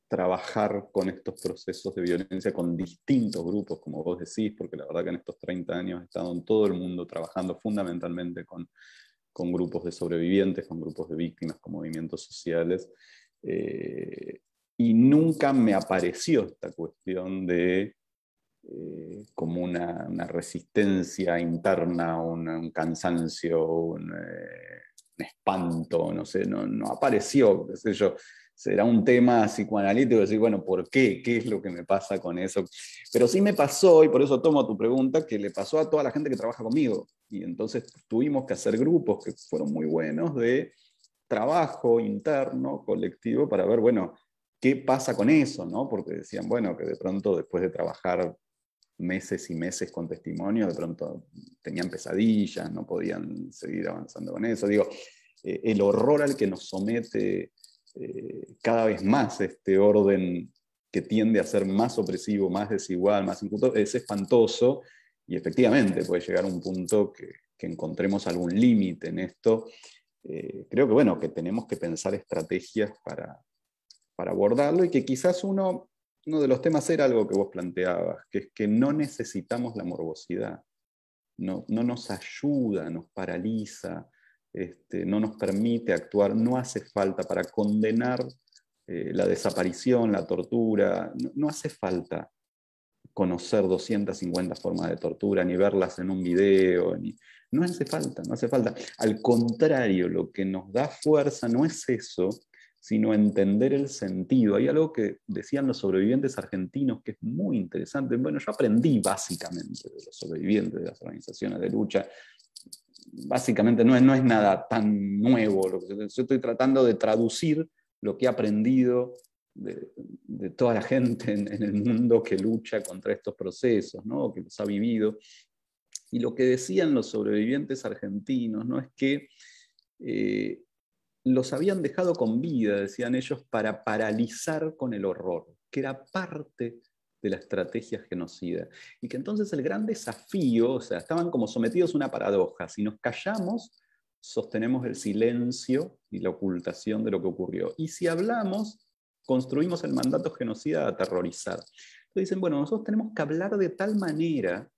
Speaker 4: trabajar con estos procesos de violencia con distintos grupos, como vos decís, porque la verdad que en estos 30 años he estado en todo el mundo trabajando fundamentalmente con grupos de sobrevivientes, con grupos de víctimas, con movimientos sociales eh, y nunca me apareció esta cuestión de eh, como una, resistencia interna, un, cansancio, eh, un, espanto, no sé, no, apareció, Será un tema psicoanalítico, decir, bueno, ¿por qué? ¿Qué es lo que me pasa con eso? Pero sí me pasó, y por eso tomo tu pregunta, que le pasó a toda la gente que trabaja conmigo. Y entonces tuvimos que hacer grupos que fueron muy buenos de trabajo interno, colectivo, para ver, bueno, qué pasa con eso, ¿no? Porque decían, bueno, que de pronto después de trabajar meses y meses con testimonio, de pronto tenían pesadillas, no podían seguir avanzando con eso. Digo, eh, el horror al que nos somete eh, cada vez más este orden que tiende a ser más opresivo, más desigual, más es espantoso y efectivamente puede llegar a un punto que, que encontremos algún límite en esto eh, creo que, que tenemos que pensar estrategias para, abordarlo y que quizás uno, de los temas era algo que vos planteabas, que es que no necesitamos la morbosidad, no, nos ayuda, nos paraliza, este, no nos permite actuar, no hace falta para condenar eh, la desaparición, la tortura, no hace falta conocer 250 formas de tortura, ni verlas en un video, No hace falta, no hace falta. Al contrario, lo que nos da fuerza no es eso, sino entender el sentido. Hay algo que decían los sobrevivientes argentinos que es muy interesante. Bueno, yo aprendí básicamente de los sobrevivientes de las organizaciones de lucha. Básicamente no es, no es nada tan nuevo. Yo estoy tratando de traducir lo que he aprendido de, toda la gente en, el mundo que lucha contra estos procesos, ¿no? que los ha vivido. Y lo que decían los sobrevivientes argentinos ¿no? es que eh, los habían dejado con vida, decían ellos, para paralizar con el horror, que era parte de la estrategia genocida. Y que entonces el gran desafío, o sea, estaban como sometidos a una paradoja, si nos callamos, sostenemos el silencio y la ocultación de lo que ocurrió. Y si hablamos, construimos el mandato genocida a aterrorizar. Entonces dicen, bueno, nosotros tenemos que hablar de tal manera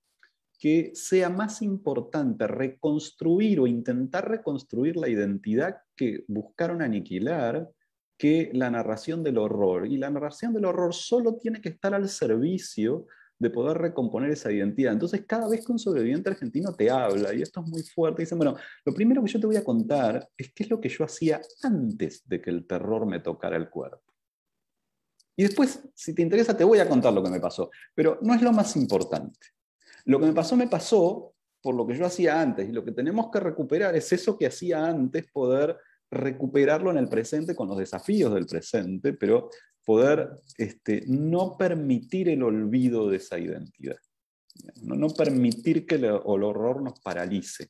Speaker 4: que sea más importante reconstruir o intentar reconstruir la identidad que buscaron aniquilar que la narración del horror. Y la narración del horror solo tiene que estar al servicio de poder recomponer esa identidad. Entonces, cada vez que un sobreviviente argentino te habla, y esto es muy fuerte, dicen, bueno, lo primero que yo te voy a contar es qué es lo que yo hacía antes de que el terror me tocara el cuerpo. Y después, si te interesa, te voy a contar lo que me pasó. Pero no es lo más importante. Lo que me pasó, me pasó por lo que yo hacía antes. Y lo que tenemos que recuperar es eso que hacía antes, poder recuperarlo en el presente con los desafíos del presente, pero poder este, no permitir el olvido de esa identidad. No, permitir que el, horror nos paralice.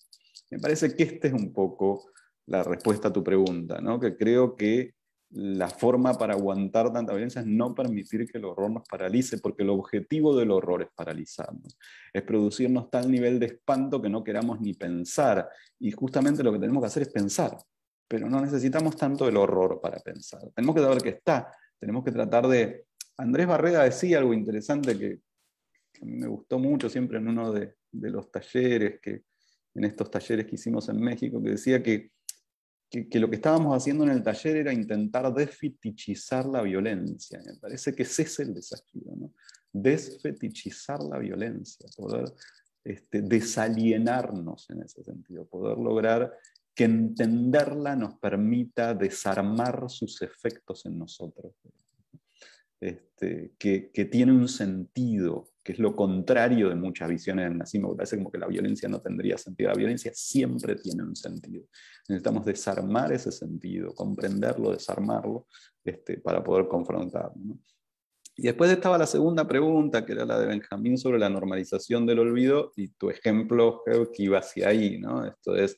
Speaker 4: Me parece que esta es un poco la respuesta a tu pregunta, ¿no? que creo que la forma para aguantar tanta violencia es no permitir que el horror nos paralice, porque el objetivo del horror es paralizarnos, es producirnos tal nivel de espanto que no queramos ni pensar. Y justamente lo que tenemos que hacer es pensar, pero no necesitamos tanto el horror para pensar. Tenemos que saber que está, tenemos que tratar de... Andrés Barreda decía algo interesante que, me gustó mucho siempre en uno de, de los talleres, que, en estos talleres que hicimos en México, que decía que que, lo que estábamos haciendo en el taller era intentar desfetichizar la violencia. Me parece que ese es el desafío, ¿no? Desfetichizar la violencia, poder este, desalienarnos en ese sentido, poder lograr que entenderla nos permita desarmar sus efectos en nosotros, este, que, que tiene un sentido que es lo contrario de muchas visiones del nazismo, que parece como que la violencia no tendría sentido. La violencia siempre tiene un sentido. Necesitamos desarmar ese sentido, comprenderlo, desarmarlo, este, para poder confrontarlo. Y después estaba la segunda pregunta, que era la de Benjamín sobre la normalización del olvido, y tu ejemplo que iba hacia ahí, ¿no? Esto es,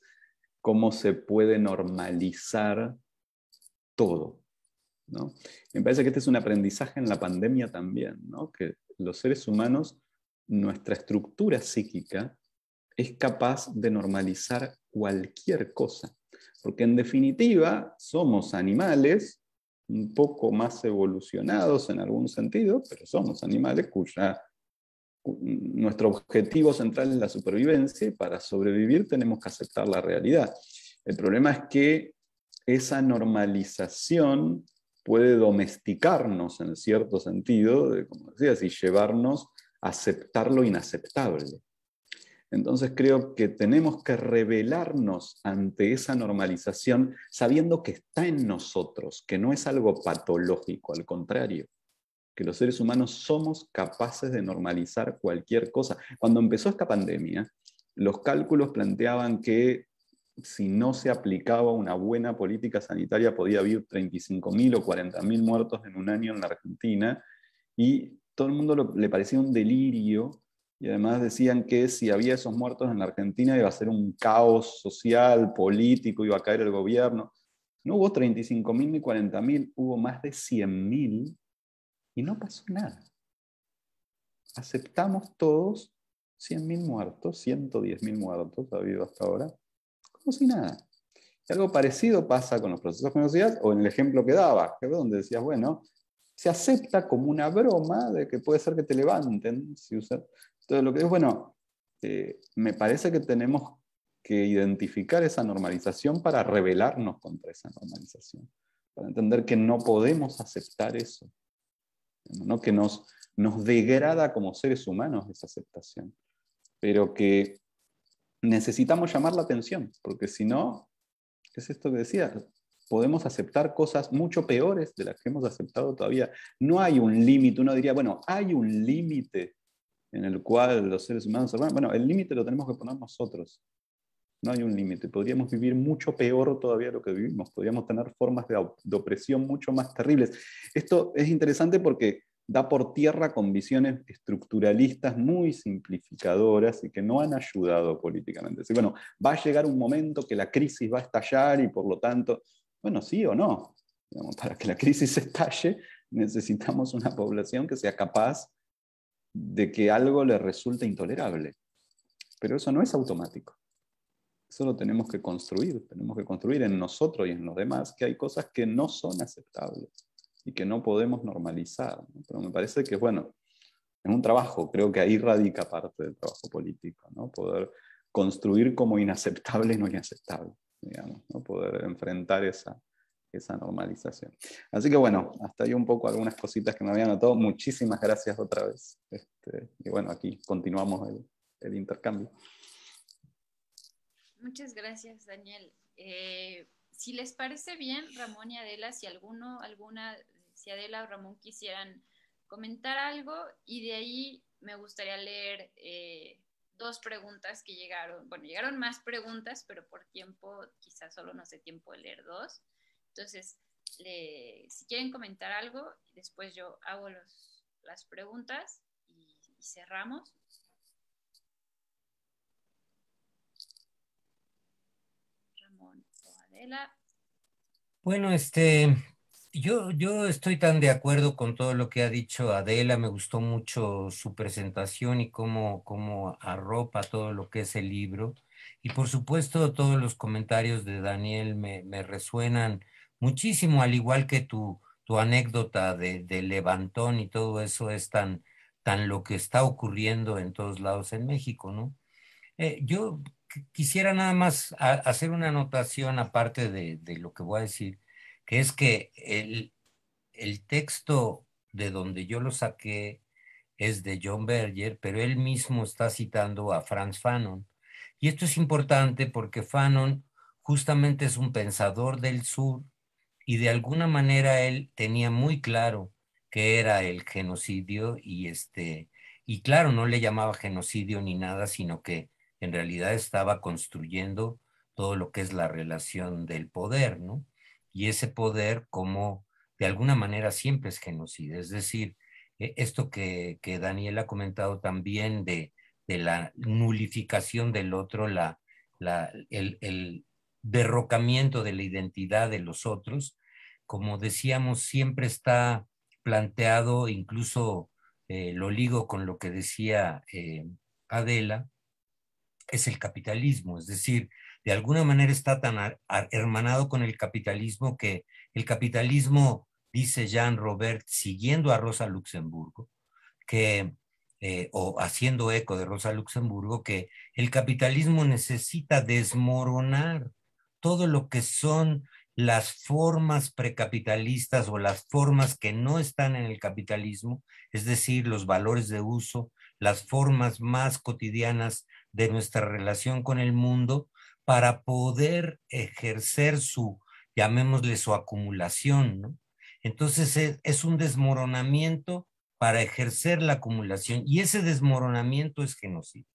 Speaker 4: ¿cómo se puede normalizar todo? ¿no? Me parece que este es un aprendizaje en la pandemia también, ¿no? Que los seres humanos, nuestra estructura psíquica es capaz de normalizar cualquier cosa. Porque en definitiva somos animales un poco más evolucionados en algún sentido, pero somos animales cuya nuestro objetivo central es la supervivencia y para sobrevivir tenemos que aceptar la realidad. El problema es que esa normalización puede domesticarnos en cierto sentido, como decías, y llevarnos a aceptar lo inaceptable. Entonces creo que tenemos que rebelarnos ante esa normalización sabiendo que está en nosotros, que no es algo patológico, al contrario, que los seres humanos somos capaces de normalizar cualquier cosa. Cuando empezó esta pandemia, los cálculos planteaban que si no se aplicaba una buena política sanitaria, podía haber 35.000 o 40.000 muertos en un año en la Argentina. Y todo el mundo le parecía un delirio. Y además decían que si había esos muertos en la Argentina iba a ser un caos social, político, iba a caer el gobierno. No hubo 35.000 ni 40.000, hubo más de 100.000 y no pasó nada. Aceptamos todos 100.000 muertos, 110.000 muertos ha habido hasta ahora, como nada. algo parecido pasa con los procesos de generosidad o en el ejemplo que daba, que donde decías, bueno, se acepta como una broma de que puede ser que te levanten. Si Entonces, lo que es, bueno, eh, me parece que tenemos que identificar esa normalización para rebelarnos contra esa normalización, para entender que no podemos aceptar eso, ¿no? que nos, nos degrada como seres humanos esa aceptación, pero que necesitamos llamar la atención, porque si no, es esto que decía, podemos aceptar cosas mucho peores de las que hemos aceptado todavía. No hay un límite, uno diría, bueno, hay un límite en el cual los seres humanos, bueno, el límite lo tenemos que poner nosotros. No hay un límite, podríamos vivir mucho peor todavía de lo que vivimos, podríamos tener formas de opresión mucho más terribles. Esto es interesante porque da por tierra con visiones estructuralistas muy simplificadoras y que no han ayudado políticamente. bueno, va a llegar un momento que la crisis va a estallar y por lo tanto, bueno, sí o no. para que la crisis estalle necesitamos una población que sea capaz de que algo le resulte intolerable. Pero eso no es automático. Eso lo tenemos que construir. Tenemos que construir en nosotros y en los demás que hay cosas que no son aceptables y que no podemos normalizar. Pero me parece que, bueno, es un trabajo, creo que ahí radica parte del trabajo político, ¿no? poder construir como inaceptable no inaceptable, digamos, ¿no? poder enfrentar esa, esa normalización. Así que bueno, hasta ahí un poco algunas cositas que me habían notado. Muchísimas gracias otra vez. Este, y bueno, aquí continuamos el, intercambio.
Speaker 2: Muchas gracias, Daniel. Eh, si les parece bien, Ramón y Adela, si alguno, alguna, si Adela o Ramón quisieran comentar algo y de ahí me gustaría leer eh, dos preguntas que llegaron, bueno, llegaron más preguntas, pero por tiempo quizás solo no sé tiempo de leer dos. Entonces, si quieren comentar algo, después yo hago los, las preguntas y cerramos.
Speaker 1: Bueno, este, yo, yo estoy tan de acuerdo con todo lo que ha dicho Adela, me gustó mucho su presentación y cómo, cómo arropa todo lo que es el libro. Y por supuesto todos los comentarios de Daniel me, resuenan muchísimo, al igual que tu, tu anécdota de, de, Levantón y todo eso es tan, tan lo que está ocurriendo en todos lados en México, ¿no? Eh, yo quisiera nada más hacer una anotación aparte de, de, lo que voy a decir, que es que el, el texto de donde yo lo saqué es de John Berger, pero él mismo está citando a Franz Fanon. Y esto es importante porque Fanon justamente es un pensador del sur y de alguna manera él tenía muy claro que era el genocidio y este y claro, no le llamaba genocidio ni nada, sino que en realidad estaba construyendo todo lo que es la relación del poder, ¿no? Y ese poder como de alguna manera siempre es genocida, es decir, e, esto que, Daniel ha comentado también de, la nulificación del otro, la, el, derrocamiento de la identidad de los otros, como decíamos, siempre está planteado, incluso eh, lo ligo con lo que decía eh, Adela, es el capitalismo, es decir, de alguna manera está tan hermanado con el capitalismo que el capitalismo, dice Jean Robert, siguiendo a Rosa Luxemburgo, que, eh, o haciendo eco de Rosa Luxemburgo, que el capitalismo necesita desmoronar todo lo que son las formas precapitalistas o las formas que no están en el capitalismo, es decir, los valores de uso, las formas más cotidianas de nuestra relación con el mundo para poder ejercer su, llamémosle su acumulación, ¿no? Entonces es, un desmoronamiento para ejercer la acumulación y ese desmoronamiento es genocidio.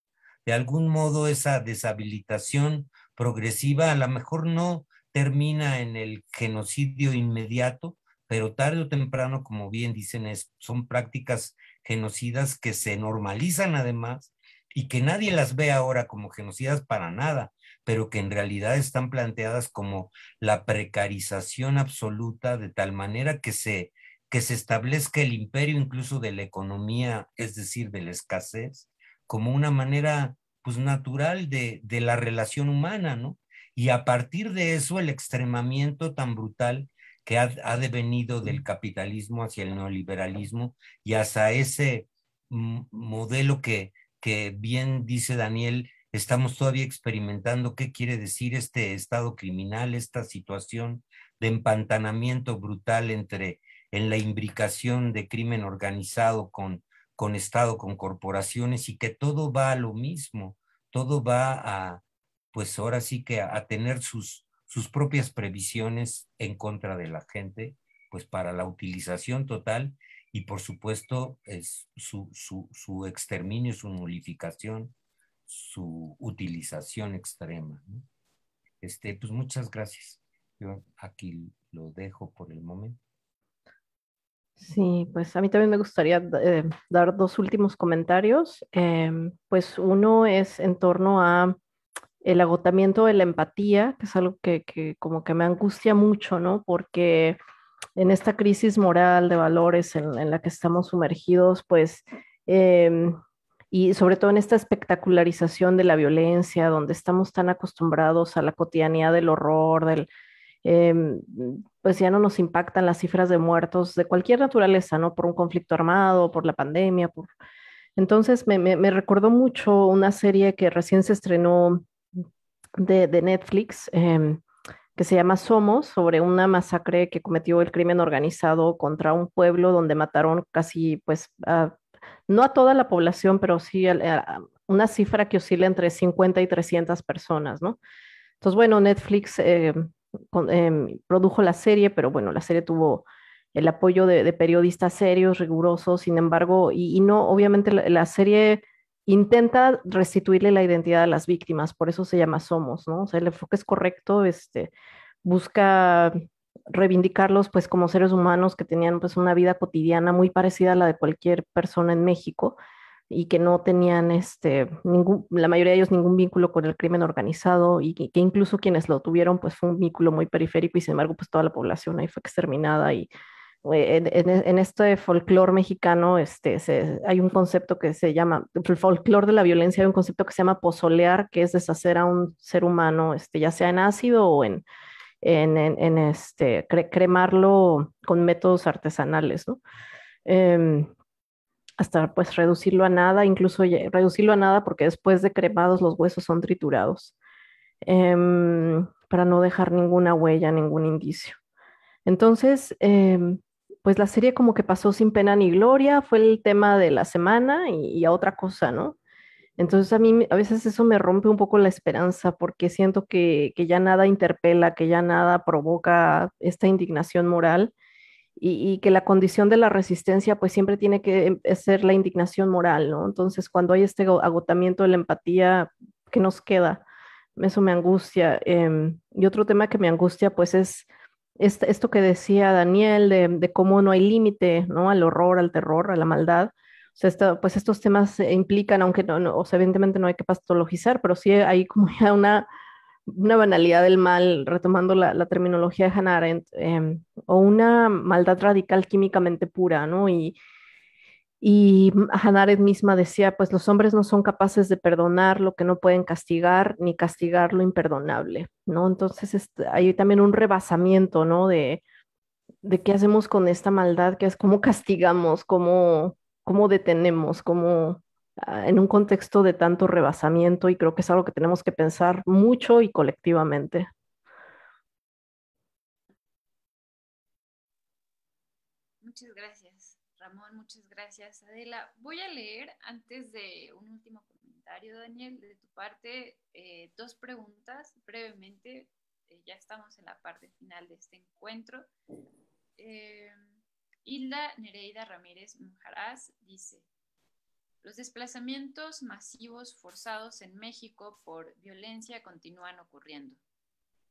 Speaker 1: De algún modo esa deshabilitación progresiva a lo mejor no termina en el genocidio inmediato, pero tarde o temprano, como bien dicen, son prácticas genocidas que se normalizan además y que nadie las ve ahora como genocidas para nada, pero que en realidad están planteadas como la precarización absoluta de tal manera que se, que se establezca el imperio incluso de la economía, es decir, de la escasez, como una manera pues natural de, la relación humana, ¿no? Y a partir de eso el extremamiento tan brutal que ha, ha devenido del capitalismo hacia el neoliberalismo y hasta ese modelo que, que bien dice Daniel, estamos todavía experimentando qué quiere decir este estado criminal, esta situación de empantanamiento brutal entre en la imbricación de crimen organizado con, con Estado, con corporaciones, y que todo va a lo mismo, todo va a, pues ahora sí que a, tener sus, sus propias previsiones en contra de la gente, pues para la utilización total y por supuesto es su, su, su exterminio, su nulificación, su utilización extrema. Este, pues muchas gracias. Yo aquí lo dejo por el momento.
Speaker 3: Sí, pues a mí también me gustaría eh, dar dos últimos comentarios. Em, pues uno es en torno a el agotamiento de la empatía, que es algo que, que como que me angustia mucho, ¿no? Porque en esta crisis moral de valores en, la que estamos sumergidos, pues, em, y sobre todo en esta espectacularización de la violencia, donde estamos tan acostumbrados a la cotidianidad del horror, del, em, pues ya no nos impactan las cifras de muertos de cualquier naturaleza, ¿no? Por un conflicto armado, por la pandemia, por... Entonces me, me, recordó mucho una serie que recién se estrenó de, de Netflix, eh, que se llama Somos, sobre una masacre que cometió el crimen organizado contra un pueblo donde mataron casi, pues, no a toda la población, pero sí a, una cifra que oscila entre 50 y 300 personas, ¿no? Entonces, bueno, Netflix em, em, produjo la serie, pero bueno, la serie tuvo el apoyo de, periodistas serios, rigurosos, sin embargo, y, no, obviamente la serie intenta restituirle la identidad a las víctimas, por eso se llama Somos, ¿no? O sea, el enfoque es correcto, este, busca reivindicarlos pues como seres humanos que tenían pues una vida cotidiana muy parecida a la de cualquier persona en México y que no tenían este ningún, la mayoría de ellos ningún vínculo con el crimen organizado y que, incluso quienes lo tuvieron pues fue un vínculo muy periférico y sin embargo pues toda la población ahí fue exterminada y eh, en, este folclore mexicano este, hay un concepto que se llama, el folclore de la violencia, hay un concepto que se llama pozolear, que es deshacer a un ser humano, este, ya sea en ácido o en, en, este, cremarlo con métodos artesanales, ¿no? Em, hasta pues reducirlo a nada, incluso reducirlo a nada porque después de cremados los huesos son triturados, em, para no dejar ninguna huella, ningún indicio. Entonces, em, pues la serie como que pasó sin pena ni gloria, fue el tema de la semana y, a otra cosa, ¿no? Entonces a mí a veces eso me rompe un poco la esperanza porque siento que, ya nada interpela, que ya nada provoca esta indignación moral y, que la condición de la resistencia pues siempre tiene que em, ser la indignación moral, ¿no? Entonces cuando hay este agotamiento de la empatía, ¿qué nos queda? Eso me angustia. Em, y otro tema que me angustia pues es esto que decía Daniel de, cómo no hay límite ¿no? al horror, al terror, a la maldad. O pues estos temas eh, implican, aunque no, evidentemente no hay que patologizar, pero sí hay como ya una, una banalidad del mal, retomando la, terminología de Hannah Arendt, em, o una maldad radical químicamente pura, ¿no? Y Hanaret mm, misma decía, pues los hombres no son capaces de perdonar lo que no pueden castigar, ni castigar lo imperdonable, ¿no? Entonces este, hay también un rebasamiento, ¿no? De, qué hacemos con esta maldad, que es cómo castigamos, cómo, detenemos, cómo ah, en un contexto de tanto rebasamiento y creo que es algo que tenemos que pensar mucho y colectivamente.
Speaker 2: Muchas gracias. Adela. Voy a leer antes de un último comentario, Daniel, de tu parte, eh, dos preguntas brevemente. Eh, ya estamos en la parte final de este encuentro. Eh, Hilda Nereida Ramírez Mujaraz dice, los desplazamientos masivos forzados en México por violencia continúan ocurriendo.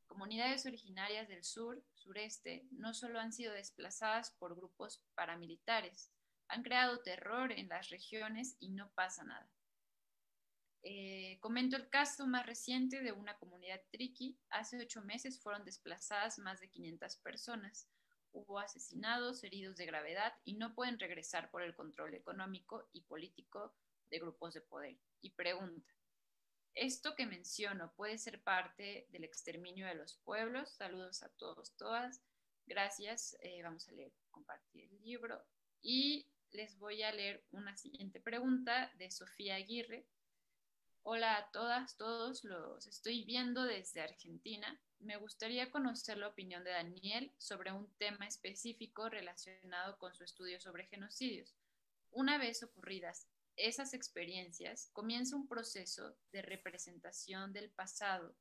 Speaker 2: Comunidades originarias del sur, sureste, no solo han sido desplazadas por grupos paramilitares, han creado terror en las regiones y no pasa nada. Eh, comento el caso más reciente de una comunidad triqui. Hace ocho meses fueron desplazadas más de 500 personas. Hubo asesinados, heridos de gravedad y no pueden regresar por el control económico y político de grupos de poder. Y pregunta, ¿esto que menciono puede ser parte del exterminio de los pueblos? Saludos a todos, todas. Gracias. Eh, vamos a leer, compartir el libro. Y les voy a leer una siguiente pregunta de Sofía Aguirre. Hola a todas, todos, los estoy viendo desde Argentina. Me gustaría conocer la opinión de Daniel sobre un tema específico relacionado con su estudio sobre genocidios. Una vez ocurridas esas experiencias, comienza un proceso de representación del pasado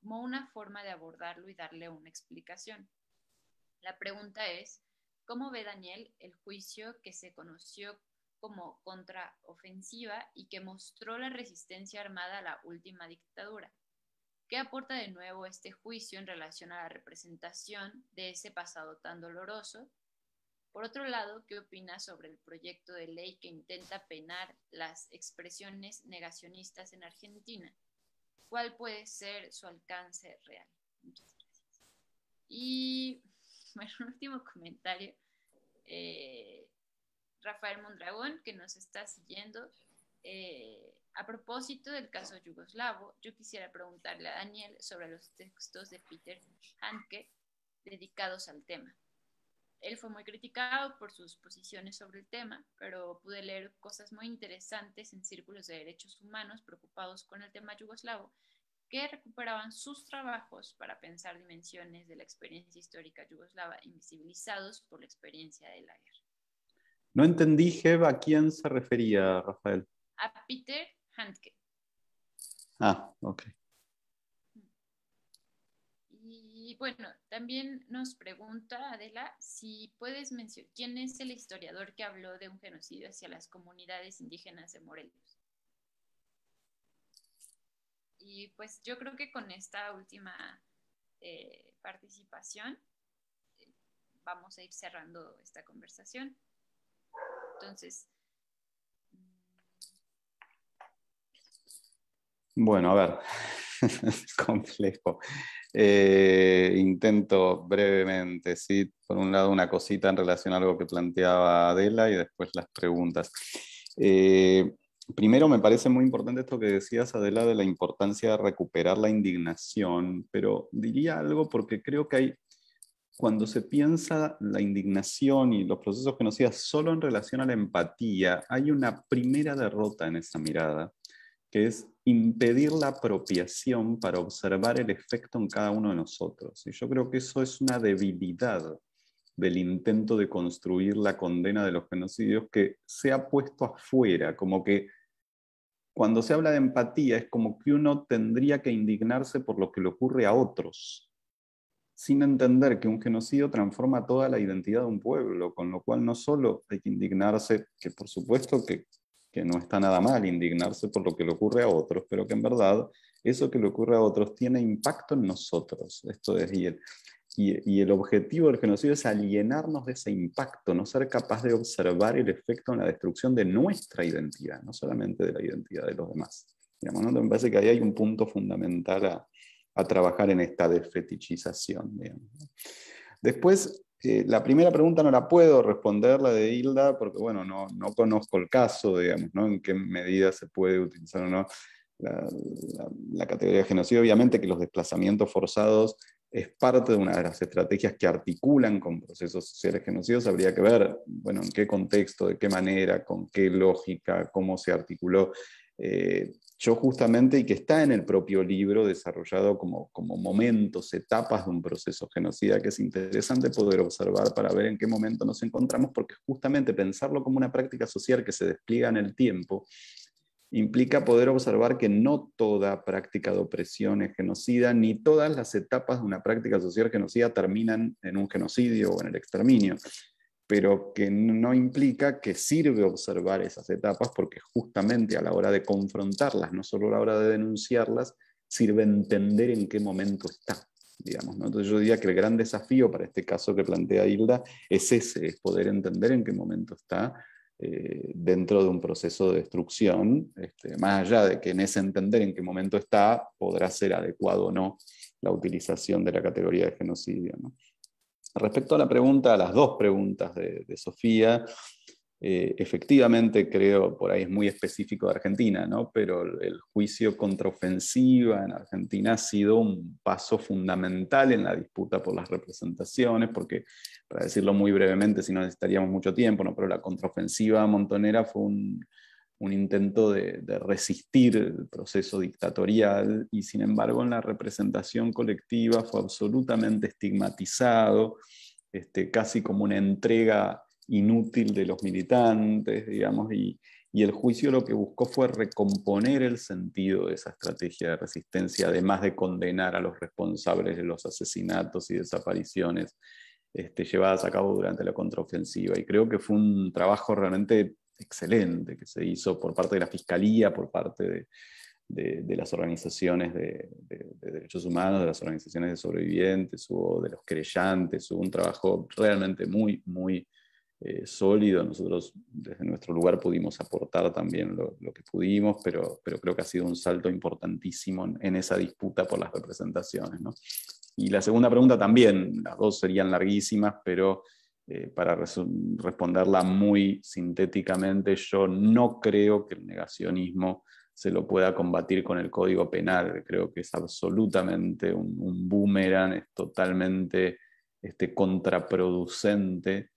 Speaker 2: como una forma de abordarlo y darle una explicación. La pregunta es, ¿Cómo ve Daniel el juicio que se conoció como contraofensiva y que mostró la resistencia armada a la última dictadura? ¿Qué aporta de nuevo este juicio en relación a la representación de ese pasado tan doloroso? Por otro lado, ¿qué opina sobre el proyecto de ley que intenta penar las expresiones negacionistas en Argentina? ¿Cuál puede ser su alcance real?
Speaker 1: Muchas gracias.
Speaker 2: Y bueno, un último comentario. Eh, Rafael Mondragón, que nos está siguiendo. Eh, a propósito del caso yugoslavo, yo quisiera preguntarle a Daniel sobre los textos de Peter Hanke dedicados al tema. Él fue muy criticado por sus posiciones sobre el tema, pero pude leer cosas muy interesantes en círculos de derechos humanos preocupados con el tema yugoslavo que recuperaban sus trabajos para pensar dimensiones de la experiencia histórica yugoslava invisibilizados por la experiencia de la guerra.
Speaker 4: No entendí, Jeb, a quién se refería Rafael.
Speaker 2: A Peter Handke.
Speaker 4: Ah, ok.
Speaker 2: Y bueno, también nos pregunta Adela si puedes mencionar quién es el historiador que habló de un genocidio hacia las comunidades indígenas de Morelos. Y pues yo creo que con esta última eh, participación eh, vamos a ir cerrando esta conversación. Entonces... Mm.
Speaker 4: Bueno, a ver, complejo. Eh, intento brevemente, sí, por un lado una cosita en relación a algo que planteaba Adela y después las preguntas. Eh, primero me parece muy importante esto que decías, Adela, de la importancia de recuperar la indignación, pero diría algo porque creo que hay, cuando se piensa la indignación y los procesos que solo en relación a la empatía, hay una primera derrota en esa mirada, que es impedir la apropiación para observar el efecto en cada uno de nosotros. Y yo creo que eso es una debilidad del intento de construir la condena de los genocidios que se ha puesto afuera, como que cuando se habla de empatía es como que uno tendría que indignarse por lo que le ocurre a otros, sin entender que un genocidio transforma toda la identidad de un pueblo, con lo cual no solo hay que indignarse, que por supuesto que, no está nada mal indignarse por lo que le ocurre a otros, pero que en verdad eso que le ocurre a otros tiene impacto en nosotros. Esto es, y, el objetivo del genocidio es alienarnos de ese impacto, no ser capaz de observar el efecto en la destrucción de nuestra identidad, no solamente de la identidad de los demás. Me parece que ahí hay un punto fundamental a, trabajar en esta desfetichización. Después, eh, la primera pregunta no la puedo responder, la de Hilda, porque bueno, no, conozco el caso, digamos, en qué medida se puede utilizar o no la, la categoría de genocidio. Obviamente que los desplazamientos forzados es parte de una de las estrategias que articulan con procesos sociales genocidas. Habría que ver, bueno, en qué contexto, de qué manera, con qué lógica, cómo se articuló. Eh, yo justamente, y que está en el propio libro desarrollado como, como momentos, etapas de un proceso genocida, que es interesante poder observar para ver en qué momento nos encontramos, porque justamente pensarlo como una práctica social que se despliega en el tiempo implica poder observar que no toda práctica de opresión es genocida, ni todas las etapas de una práctica social genocida terminan en un genocidio o en el exterminio, pero que no implica que sirve observar esas etapas porque justamente a la hora de confrontarlas, no solo a la hora de denunciarlas, sirve entender en qué momento está. Digamos, Entonces yo diría que el gran desafío para este caso que plantea Hilda es ese, es poder entender en qué momento está eh, dentro de un proceso de destrucción, este, más allá de que en ese entender en qué momento está, podrá ser adecuado o no la utilización de la categoría de genocidio. Respecto a la pregunta, a las dos preguntas de, Sofía, eh, efectivamente creo, por ahí es muy específico de Argentina, pero el juicio contraofensiva en Argentina ha sido un paso fundamental en la disputa por las representaciones, porque para decirlo muy brevemente, si no necesitaríamos mucho tiempo, ¿no? pero la contraofensiva montonera fue un, intento de, resistir el proceso dictatorial y sin embargo en la representación colectiva fue absolutamente estigmatizado, este, casi como una entrega inútil de los militantes, digamos, y el juicio lo que buscó fue recomponer el sentido de esa estrategia de resistencia, además de condenar a los responsables de los asesinatos y desapariciones este, llevadas a cabo durante la contraofensiva. Y creo que fue un trabajo realmente excelente que se hizo por parte de la Fiscalía, por parte de, las organizaciones de, derechos humanos, de las organizaciones de sobrevivientes, o de los creyentes, hubo un trabajo realmente muy, muy eh, sólido. Nosotros desde nuestro lugar pudimos aportar también lo, que pudimos, pero, pero creo que ha sido un salto importantísimo en, esa disputa por las representaciones. ¿no? Y la segunda pregunta también, las dos serían larguísimas, pero eh, para responderla muy sintéticamente, yo no creo que el negacionismo se lo pueda combatir con el código penal. Creo que es absolutamente un, boomerang, es totalmente este, contraproducente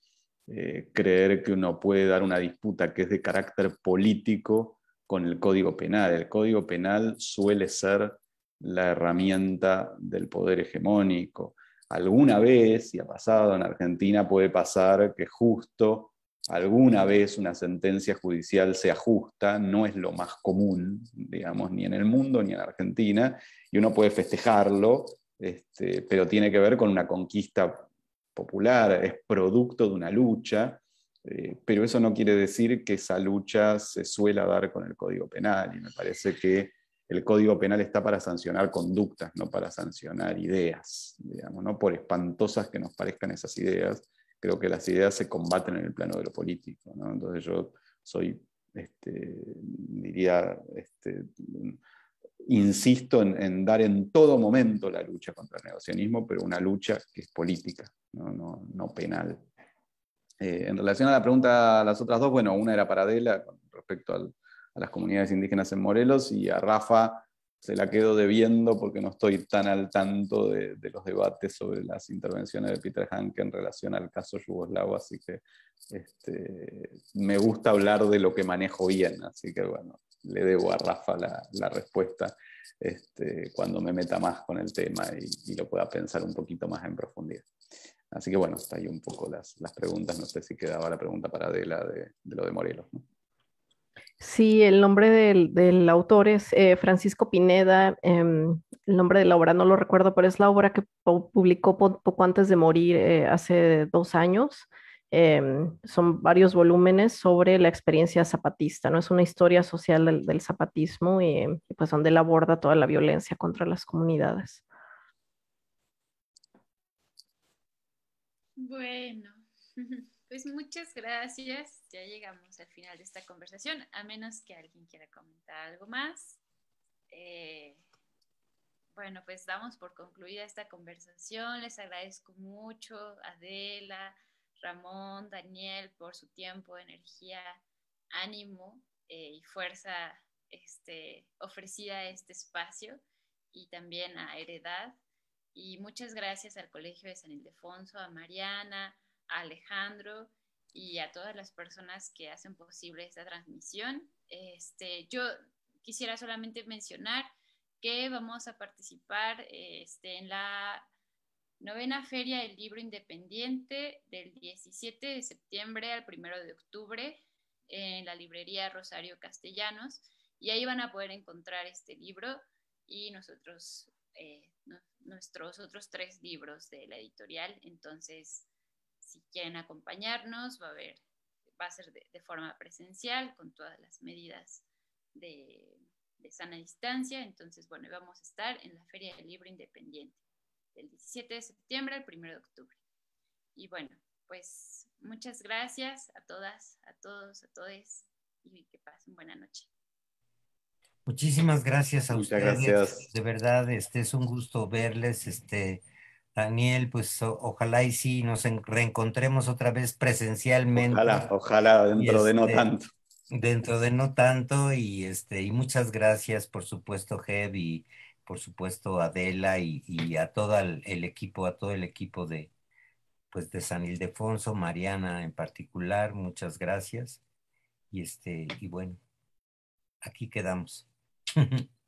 Speaker 4: eh, creer que uno puede dar una disputa que es de carácter político con el código penal. El código penal suele ser la herramienta del poder hegemónico. Alguna vez, y ha pasado en Argentina, puede pasar que justo alguna vez una sentencia judicial sea justa, no es lo más común, digamos, ni en el mundo ni en Argentina, y uno puede festejarlo, este, pero tiene que ver con una conquista popular, es producto de una lucha, eh, pero eso no quiere decir que esa lucha se suela dar con el Código Penal, y me parece que el Código Penal está para sancionar conductas, no para sancionar ideas, digamos, ¿no? por espantosas que nos parezcan esas ideas. Creo que las ideas se combaten en el plano de lo político. Entonces yo soy, este, diría, este, insisto en, dar en todo momento la lucha contra el negacionismo, pero una lucha que es política, no, penal. Eh, en relación a la pregunta, a las otras dos, bueno, una era paradela con respecto al, a las comunidades indígenas en Morelos y a Rafa se la quedo debiendo porque no estoy tan al tanto de, los debates sobre las intervenciones de Peter Hanke en relación al caso yugoslavo, así que este, me gusta hablar de lo que manejo bien, así que bueno, le debo a Rafa la, respuesta este, cuando me meta más con el tema y, lo pueda pensar un poquito más en profundidad. Así que bueno, está ahí un poco las, las preguntas, no sé si quedaba la pregunta para Adela de, de lo de Morelos. ¿no?
Speaker 3: Sí, el nombre del, autor es eh, Francisco Pineda. Em, el nombre de la obra no lo recuerdo, pero es la obra que publicó poco antes de morir, eh, hace dos años. Em, son varios volúmenes sobre la experiencia zapatista, ¿no? Es una historia social del, zapatismo y, y, pues donde él aborda toda la violencia contra las comunidades.
Speaker 2: Bueno. Pues muchas gracias. Ya llegamos al final de esta conversación, a menos que alguien quiera comentar algo más. Eh, bueno, pues damos por concluida esta conversación. Les agradezco mucho, Adela, Ramón, Daniel, por su tiempo, energía, ánimo eh, y fuerza este, ofrecida a este espacio y también a Heredad. Y muchas gracias al Colegio de San Ildefonso, a Mariana, Alejandro y a todas las personas que hacen posible esta transmisión. Este, yo quisiera solamente mencionar que vamos a participar este, en la novena feria del libro independiente del 17 de septiembre al 1 de octubre en la librería Rosario Castellanos y ahí van a poder encontrar este libro y nosotros, eh, nuestros otros tres libros de la editorial. Entonces, si quieren acompañarnos, va a haber, va a ser de, forma presencial con todas las medidas de, sana distancia. Entonces, bueno, vamos a estar en la Feria del Libro Independiente del 17 de septiembre al 1 de octubre. Y bueno, pues muchas gracias a todas, a todos, a todes y que pasen buena noche.
Speaker 1: Muchísimas gracias a Muchas ustedes. Gracias. De verdad, este es un gusto verles, este Daniel, pues ojalá y sí nos reencontremos otra vez presencialmente. Ojalá, ojalá dentro de no este, tanto. Dentro de no tanto y este y muchas gracias por supuesto Jeb y por supuesto Adela y, a todo el, equipo, a todo el equipo de pues de San Ildefonso, Mariana en particular, muchas gracias. Y este y bueno, aquí quedamos.